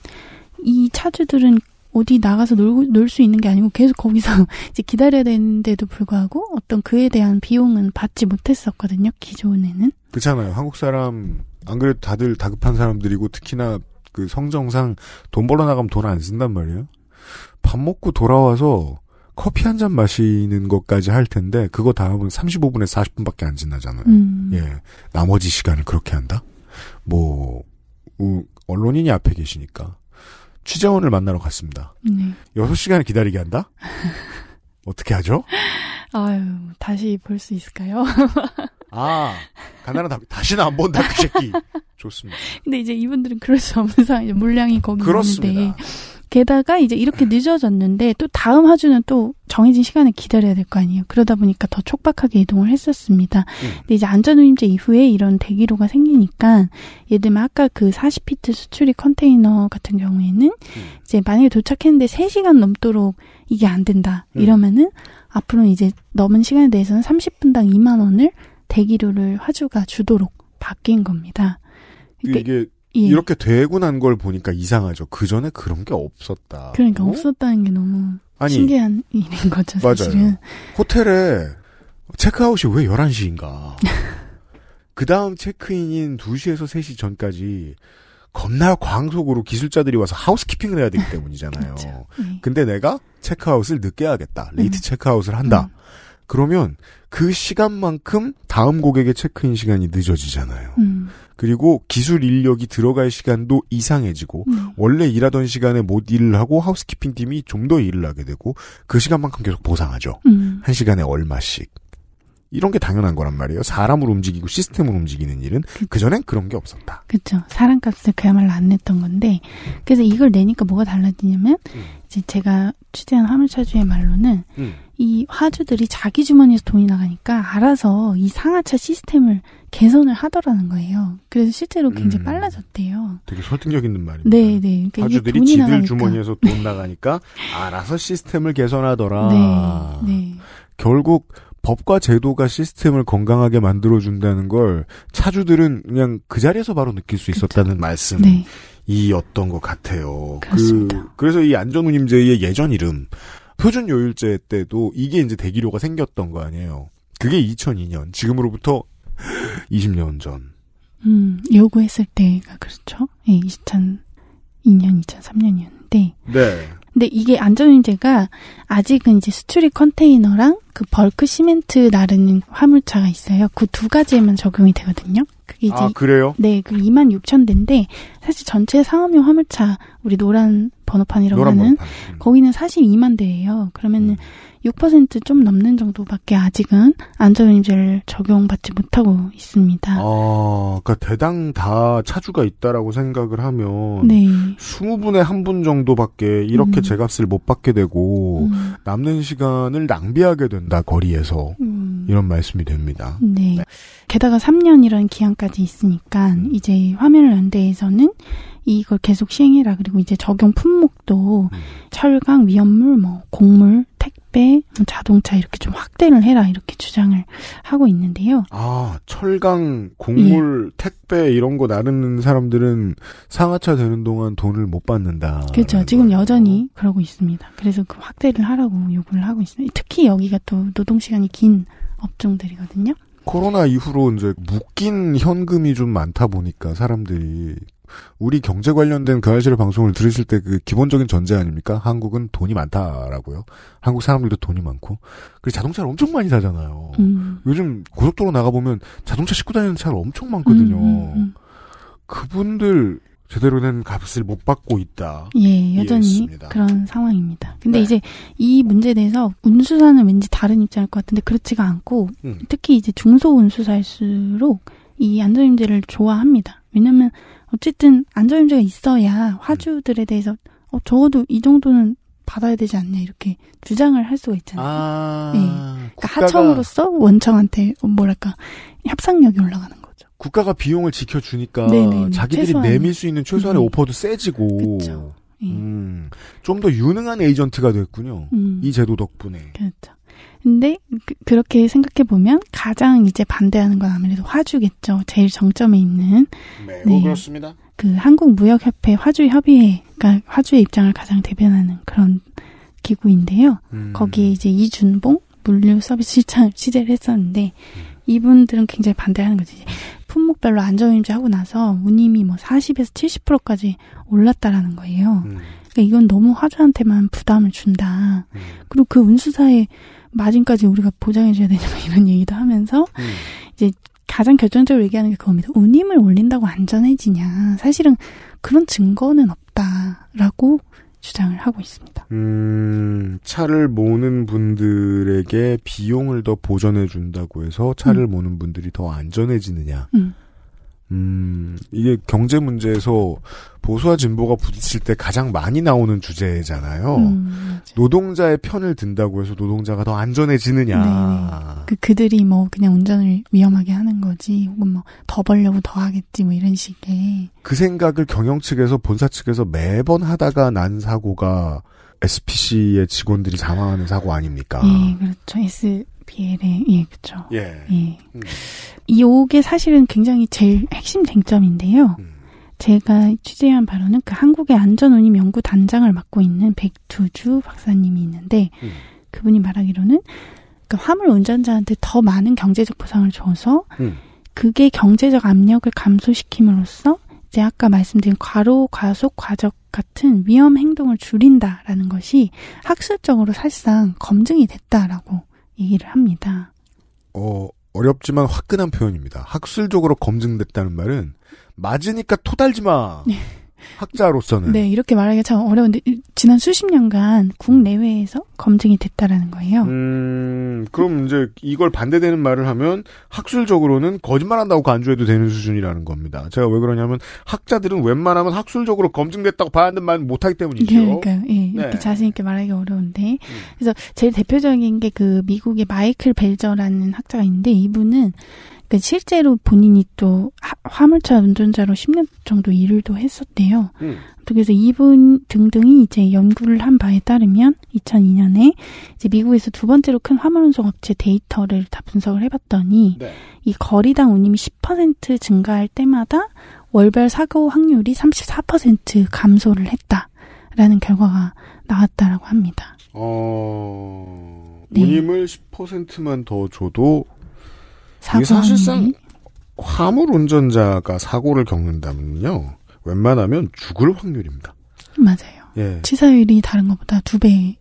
이 차주들은 어디 나가서 놀 수 있는 게 아니고 계속 거기서 이제 기다려야 되는데도 불구하고 어떤 그에 대한 비용은 받지 못했었거든요, 기존에는. 그렇잖아요. 한국 사람, 안 그래도 다들 다급한 사람들이고 특히나 그 성정상 돈 벌어 나가면 돈 안 쓴단 말이에요. 밥 먹고 돌아와서 커피 한 잔 마시는 것까지 할 텐데 그거 다음은 35분에 40분밖에 안 지나잖아요. 음. 예, 나머지 시간을 그렇게 한다. 뭐 언론인이 앞에 계시니까 취재원을 만나러 갔습니다. 네. 6시간을 기다리게 한다? 어떻게 하죠? 아유, 다시 볼 수 있을까요? 아, 가난라 다, 다시는 안 본다, 그 새끼. 좋습니다. 근데 이제 이분들은 그럴 수 없는 상황이죠. 물량이 거기 그렇습니다. 있는데. 게다가 이제 이렇게 늦어졌는데 또 다음 하주는또 정해진 시간을 기다려야 될 거 아니에요. 그러다 보니까 더 촉박하게 이동을 했었습니다. 음. 근데 이제 안전운임제 이후에 이런 대기로가 생기니까 예를 들면 아까 그 40피트 수출입 컨테이너 같은 경우에는 음. 이제 만약에 도착했는데 3시간 넘도록 이게 안 된다 음. 이러면은 음. 앞으로 는 이제 넘은 시간에 대해서는 30분당 2만 원을 대기료를 화주가 주도록 바뀐 겁니다. 그러니까 이게 예. 이렇게 되고 난 걸 보니까 이상하죠. 그 전에 그런 게 없었다. 그러니까 어? 없었다는 게 너무 아니, 신기한 일인 거죠. 사실은. 맞아요. 호텔에 체크아웃이 왜 11시인가. 그 다음 체크인인 2시에서 3시 전까지 겁나 광속으로 기술자들이 와서 하우스키핑을 해야 되기 때문이잖아요. 그렇죠. 네. 근데 내가 체크아웃을 늦게 하겠다. 네. 레이트 음. 체크아웃을 한다. 음. 그러면 그 시간만큼 다음 고객의 체크인 시간이 늦어지잖아요. 음. 그리고 기술 인력이 들어갈 시간도 이상해지고 음. 원래 일하던 시간에 못 일을 하고 하우스키핑 팀이 좀 더 일을 하게 되고 그 시간만큼 계속 보상하죠. 음. 한 시간에 얼마씩. 이런 게 당연한 거란 말이에요. 사람을 움직이고 시스템을 움직이는 일은 그전엔 그런 게 없었다. 그렇죠. 사람 값을 그야말로 안 냈던 건데 그래서 이걸 내니까 뭐가 달라지냐면 음. 이제 제가 취재한 화물차주의 말로는 음. 이 화주들이 자기 주머니에서 돈이 나가니까 알아서 이 상하차 시스템을 개선을 하더라는 거예요. 그래서 실제로 굉장히 음, 빨라졌대요. 되게 설득력 있는 말입니다. 네, 네. 그러니까 화주들이 지들 나가니까. 주머니에서 돈 나가니까 알아서 시스템을 개선하더라. 네, 네. 결국 법과 제도가 시스템을 건강하게 만들어준다는 걸 차주들은 그냥 그 자리에서 바로 느낄 수 있었다는 말씀. 네. 이었던 것 같아요. 그 그렇습니다. 그, 래서이 안전운임제의 예전 이름 표준 요율제 때도 이게 이제 대기료가 생겼던 거 아니에요. 그게 2002년, 지금으로부터 20년 전. 음, 요구했을 때가 그렇죠. 예, 2002년, 2003년이었는데. 네. 근데 이게 안전인제가 아직은 이제 수출입 컨테이너랑 그 벌크 시멘트 나르는 화물차가 있어요. 그 두 가지에만 적용이 되거든요. 그게 이제 아, 그래요? 네, 그 2만 0 0 대인데 사실 전체 상업용 화물차 우리 노란 번호판이라고 하는 번호판. 음. 거기는 42만 대예요. 그러면은 음. 6%좀 넘는 정도밖에 아직은 안전운임제를 적용받지 못하고 있습니다. 아, 그러니까 대당 다 차주가 있다라고 생각을 하면 네. 20분에 한 분 정도밖에 이렇게 음. 제값을 못 받게 되고 음. 남는 시간을 낭비하게 된다 거리에서 음. 이런 말씀이 됩니다. 네. 네. 게다가 3년이라는 기한까지 있으니까 음. 이제 화면을 연대에서는 이걸 계속 시행해라. 그리고 이제 적용 품목도 음. 철강, 위험물, 뭐 곡물, 택배, 뭐 자동차 이렇게 좀 확대를 해라 이렇게 주장을 하고 있는데요. 아 철강, 곡물, 예. 택배 이런 거 나르는 사람들은 상하차 되는 동안 돈을 못 받는다. 그렇죠. 지금 거 여전히 그러고 있습니다. 그래서 그 확대를 하라고 요구를 하고 있습니다. 특히 여기가 또 노동 시간이 긴 업종들이거든요. 코로나 이후로 이제 묶인 현금이 좀 많다 보니까 사람들이 우리 경제 관련된 그 아실의 방송을 들으실 때 그 기본적인 전제 아닙니까? 한국은 돈이 많다라고요. 한국 사람들도 돈이 많고. 그리고 자동차를 엄청 많이 사잖아요. 음. 요즘 고속도로 나가보면 자동차 싣고 다니는 차를 엄청 많거든요. 음, 음, 음. 그분들 제대로 된 값을 못 받고 있다. 예, 여전히 이해했습니다. 그런 상황입니다. 근데 네. 이제 이 문제에 대해서 운수사는 왠지 다른 입장일 것 같은데 그렇지가 않고 음. 특히 이제 중소 운수사일수록 이안전임제를 좋아합니다. 왜냐면 하 어쨌든 안전임제가 있어야 화주들에 대해서 어, 적어도 이 정도는 받아야 되지 않냐 이렇게 주장을 할 수가 있잖아요. 아, 예. 그러니까 국가가, 하청으로서 원청한테 뭐랄까 협상력이 올라가는 거죠. 국가가 비용을 지켜주니까 네네네, 자기들이 최소한, 내밀 수 있는 최소한의 네. 오퍼도 세지고 예. 음, 좀 더 유능한 에이전트가 됐군요. 음, 이 제도 덕분에. 그렇죠. 근데 그, 렇게 생각해 보면 가장 이제 반대하는 건 아무래도 화주겠죠. 제일 정점에 있는. 네, 어, 네. 그렇습니다. 그 한국 무역협회 화주 협의회, 가 화주의 입장을 가장 대변하는 그런 기구인데요. 음. 거기에 이제 이준봉 물류 서비스 실장 취재를 했었는데 음. 이분들은 굉장히 반대하는 거지. 품목별로 안전임지 하고 나서 운임이 뭐 40에서 70%까지 올랐다라는 거예요. 음. 그러니까 이건 너무 화주한테만 부담을 준다. 음. 그리고 그 운수사에 마진까지 우리가 보장해줘야 되냐 이런 얘기도 하면서 음. 이제 가장 결정적으로 얘기하는 게 그겁니다. 운임을 올린다고 안전해지냐. 사실은 그런 증거는 없다라고 주장을 하고 있습니다. 음, 차를 모는 분들에게 비용을 더 보전해 준다고 해서 차를 음. 모는 분들이 더 안전해지느냐. 음. 음, 이게 경제 문제에서 보수와 진보가 부딪힐 때 가장 많이 나오는 주제잖아요. 음, 노동자의 편을 든다고 해서 노동자가 더 안전해지느냐. 네, 네. 그 그들이 뭐 그냥 운전을 위험하게 하는 거지, 혹은 뭐 더 벌려고 더 하겠지, 뭐 이런 식의. 그 생각을 경영 측에서 본사 측에서 매번 하다가 난 사고가 SPC의 직원들이 사망하는 사고 아닙니까? 예, 그렇죠. S BL의 예, 그렇죠. 예. 예. 음. 이게 사실은 굉장히 제일 핵심 쟁점인데요. 음. 제가 취재한 바로는 그 한국의 안전운임 연구 단장을 맡고 있는 백두주 박사님이 있는데 음. 그분이 말하기로는 그 화물 운전자한테 더 많은 경제적 보상을 줘서 음. 그게 경제적 압력을 감소시킴으로써 이제 아까 말씀드린 과로, 과속, 과적 같은 위험 행동을 줄인다라는 것이 학술적으로 사실상 검증이 됐다라고 얘기를 합니다. 어, 어렵지만 화끈한 표현입니다. 학술적으로 검증됐다는 말은 맞으니까 토달지 마. 네. 학자로서는. 네, 이렇게 말하기가 참 어려운데, 지난 수십 년간 국내외에서 검증이 됐다라는 거예요. 음, 그럼 이제 이걸 반대되는 말을 하면 학술적으로는 거짓말 한다고 간주해도 되는 수준이라는 겁니다. 제가 왜 그러냐면 학자들은 웬만하면 학술적으로 검증됐다고 봐야하는 말 못하기 때문이죠. 그러니까, 예, 네. 이렇게 자신있게 말하기 어려운데. 음. 그래서 제일 대표적인 게 그 미국의 마이클 벨저라는 학자가 있는데, 이분은 그 실제로 본인이 또 화물차 운전자로 10년 정도 일을 또 했었대요. 음. 그래서 이분 등등이 이제 연구를 한 바에 따르면 2002년에 이제 미국에서 두 번째로 큰 화물 운송 업체 데이터를 다 분석을 해봤더니 네. 이 거리당 운임이 10% 증가할 때마다 월별 사고 확률이 34% 감소를 했다라는 결과가 나왔다라고 합니다. 어... 네. 운임을 10%만 더 줘도 사고 사실상 화물 운전자가 사고를 겪는다면요. 웬만하면 죽을 확률입니다. 맞아요. 예. 치사율이 다른 것보다 두 배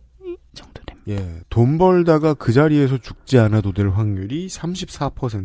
정도 됩니다. 예. 돈 벌다가 그 자리에서 죽지 않아도 될 확률이 34%.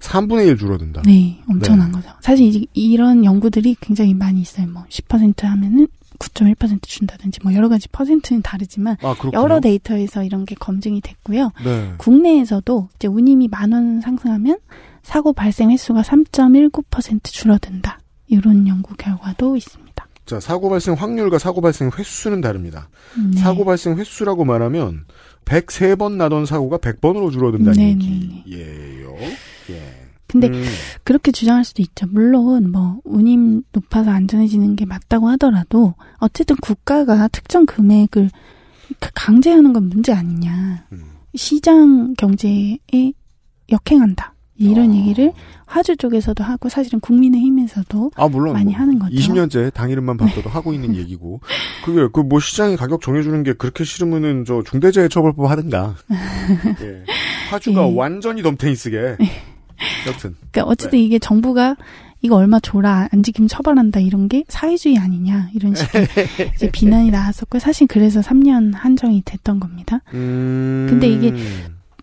3분의 1 줄어든다. 네. 엄청난 네. 거죠. 사실 이런 연구들이 굉장히 많이 있어요. 뭐 10% 하면은 9.1% 준다든지 뭐 여러 가지 퍼센트는 다르지만 아, 여러 데이터에서 이런 게 검증이 됐고요. 네. 국내에서도 이제 운임이 만 원 상승하면 사고 발생 횟수가 3.19% 줄어든다. 이런 연구 결과도 있습니다. 자, 사고 발생 확률과 사고 발생 횟수는 다릅니다. 네. 사고 발생 횟수라고 말하면 103번 나던 사고가 100번으로 줄어든다는 네 얘기예요. 네, 네. 예. 근데 음. 그렇게 주장할 수도 있죠. 물론 뭐 운임 높아서 안전해지는 게 맞다고 하더라도 어쨌든 국가가 특정 금액을 그 강제하는 건 문제 아니냐. 음. 시장 경제에 역행한다. 이런 어. 얘기를 화주 쪽에서도 하고 사실은 국민의힘에서도 아, 물론 많이 뭐, 하는 거죠. 20년째 당 이름만 바꿔도 네. 하고 있는 얘기고 그게 그 뭐시장이 가격 정해주는 게 그렇게 싫으면은 저 중대재해처벌법 하든가. 예. 화주가 예. 완전히 덤탱이 쓰게. 예. 여튼. 그러니까 어쨌든 네. 이게 정부가 이거 얼마 줘라 안 지키면 처벌한다 이런 게 사회주의 아니냐 이런 식의 이제 비난이 나왔었고 사실 그래서 3년 한정이 됐던 겁니다. 음... 근데 이게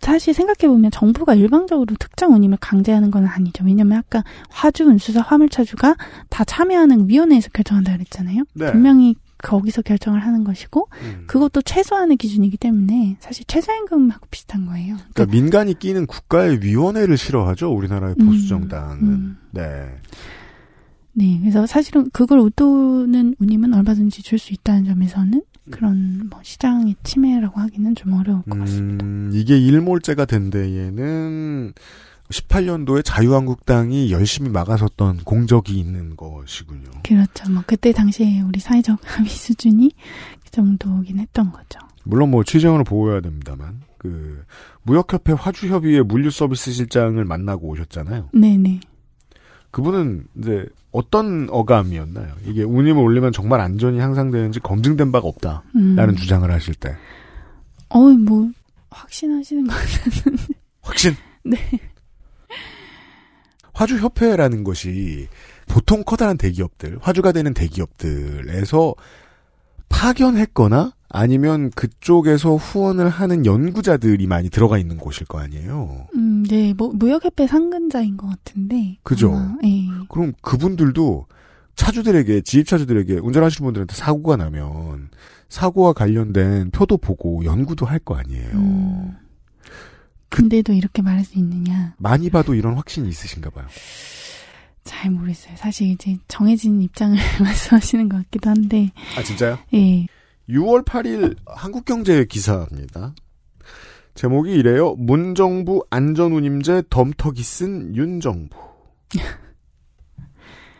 사실 생각해 보면 정부가 일방적으로 특정 운임을 강제하는 건 아니죠. 왜냐면 하 아까 화주, 운수사, 화물차주가 다 참여하는 위원회에서 결정한다 그랬잖아요. 네. 분명히 거기서 결정을 하는 것이고 음. 그것도 최소한의 기준이기 때문에 사실 최저임금하고 비슷한 거예요. 그러니까, 그 민간이 끼는 국가의 위원회를 싫어하죠. 우리나라의 보수 정당은. 음, 음. 네. 네. 그래서 사실은 그걸 웃도는 운임은 얼마든지 줄 수 있다는 점에서는 음. 그런 뭐 시장의 침해라고 하기는 좀 어려울 것 같습니다. 음, 이게 일몰제가 된 데에는 18년도에 자유한국당이 열심히 막아섰던 공적이 있는 것이군요. 그렇죠. 뭐 그때 당시에 우리 사회적 합의 수준이 그 정도긴 했던 거죠. 물론 뭐 취재원을 보호해야 됩니다만 그 무역협회 화주협의회 물류서비스 실장을 만나고 오셨잖아요. 네네. 그분은 이제 어떤 어감이었나요? 이게 운임을 올리면 정말 안전이 향상되는지 검증된 바가 없다라는 음. 주장을 하실 때. 어, 뭐 확신하시는 것 같은. 확신? 네. 화주협회라는 것이 보통 커다란 대기업들, 화주가 되는 대기업들에서 파견했거나 아니면 그쪽에서 후원을 하는 연구자들이 많이 들어가 있는 곳일 거 아니에요. 음, 네, 뭐 무역협회 상근자인 것 같은데. 그죠. 아, 네. 그럼 그분들도 차주들에게 지입 차주들에게 운전하시는 분들한테 사고가 나면 사고와 관련된 표도 보고 연구도 할 거 아니에요. 음. 근데도 이렇게 말할 수 있느냐. 많이 봐도 이런 확신이 있으신가 봐요. 잘 모르겠어요. 사실 이제 정해진 입장을 말씀하시는 것 같기도 한데. 아, 진짜요? 예. 6월 8일 한국경제 기사입니다. 제목이 이래요. 문정부 안전운임제 덤터기 쓴 윤정부.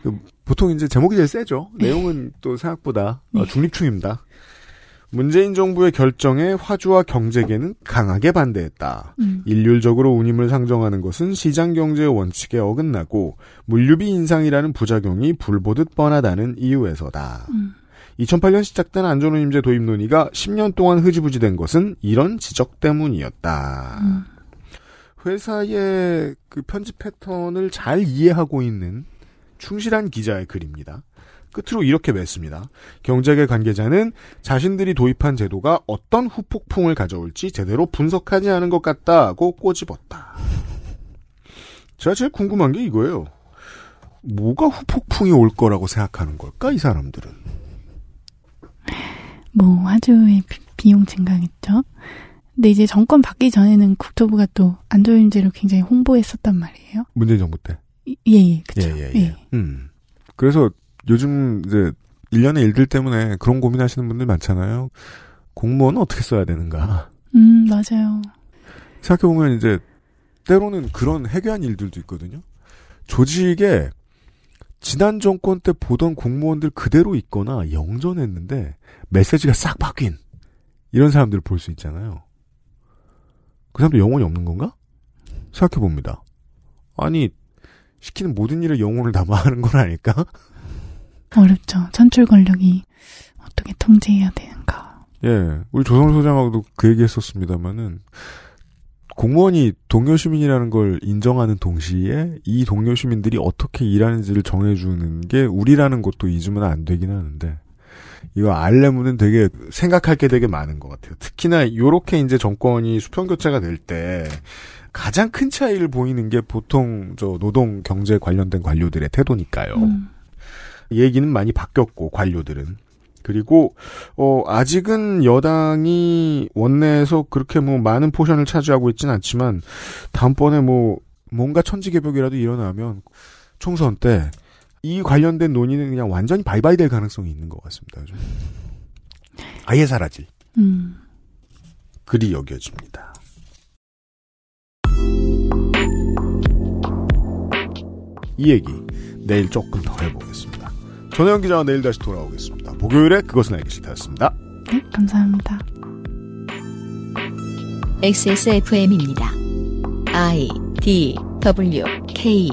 그 보통 이제 제목이 제일 세죠. 예. 내용은 또 생각보다 네. 어, 예. 중립충입니다. 문재인 정부의 결정에 화주와 경제계는 강하게 반대했다. 음. 일률적으로 운임을 상정하는 것은 시장 경제의 원칙에 어긋나고 물류비 인상이라는 부작용이 불보듯 뻔하다는 이유에서다. 음. 2008년 시작된 안전운임제 도입 논의가 10년 동안 흐지부지된 것은 이런 지적 때문이었다. 음. 회사의 그 편집 패턴을 잘 이해하고 있는 충실한 기자의 글입니다. 끝으로 이렇게 맺습니다. 경제계 관계자는 자신들이 도입한 제도가 어떤 후폭풍을 가져올지 제대로 분석하지 않은 것 같다고 꼬집었다. 제가 제일 궁금한 게 이거예요. 뭐가 후폭풍이 올 거라고 생각하는 걸까, 이 사람들은? 뭐, 화주의 비, 용증강했죠 근데 이제 정권 받기 전에는 국토부가 또 안전윤제를 굉장히 홍보했었단 말이에요. 문재인 정부 때? 예, 예, 그쵸. 예, 예, 예. 예. 음. 그래서 요즘 이제 1년의 일들 때문에 그런 고민하시는 분들 많잖아요. 공무원은 어떻게 써야 되는가? 음, 맞아요. 생각해 보면 이제 때로는 그런 해괴한 일들도 있거든요. 조직에 지난 정권 때 보던 공무원들 그대로 있거나 영전했는데 메시지가 싹 바뀐 이런 사람들을 볼 수 있잖아요. 그 사람도 영혼이 없는 건가? 생각해 봅니다. 아니 시키는 모든 일에 영혼을 담아 하는 건 아닐까? 어렵죠. 선출 권력이 어떻게 통제해야 되는가. 예, 우리 조성 소장하고도 그 얘기했었습니다만은 공무원이 동료 시민이라는 걸 인정하는 동시에 이 동료 시민들이 어떻게 일하는지를 정해주는 게 우리라는 것도 잊으면 안 되긴 하는데 이거 알레무는 되게 생각할 게 되게 많은 것 같아요. 특히나 요렇게 이제 정권이 수평 교체가 될 때 가장 큰 차이를 보이는 게 보통 저 노동 경제 관련된 관료들의 태도니까요. 음. 얘기는 많이 바뀌었고 관료들은 그리고 어 아직은 여당이 원내에서 그렇게 뭐 많은 포션을 차지하고 있지는 않지만 다음번에 뭐 뭔가 천지개벽이라도 일어나면 총선 때 이 관련된 논의는 그냥 완전히 바이바이 될 가능성이 있는 것 같습니다. 좀. 아예 사라질. 음. 그리 여겨집니다. 이 얘기 내일 조금 더 해보겠습니다. 전혜영 기자와 내일 다시 돌아오겠습니다. 목요일에 그것은 알기 싫다였습니다. 네, 감사합니다. XSFM입니다. I D W K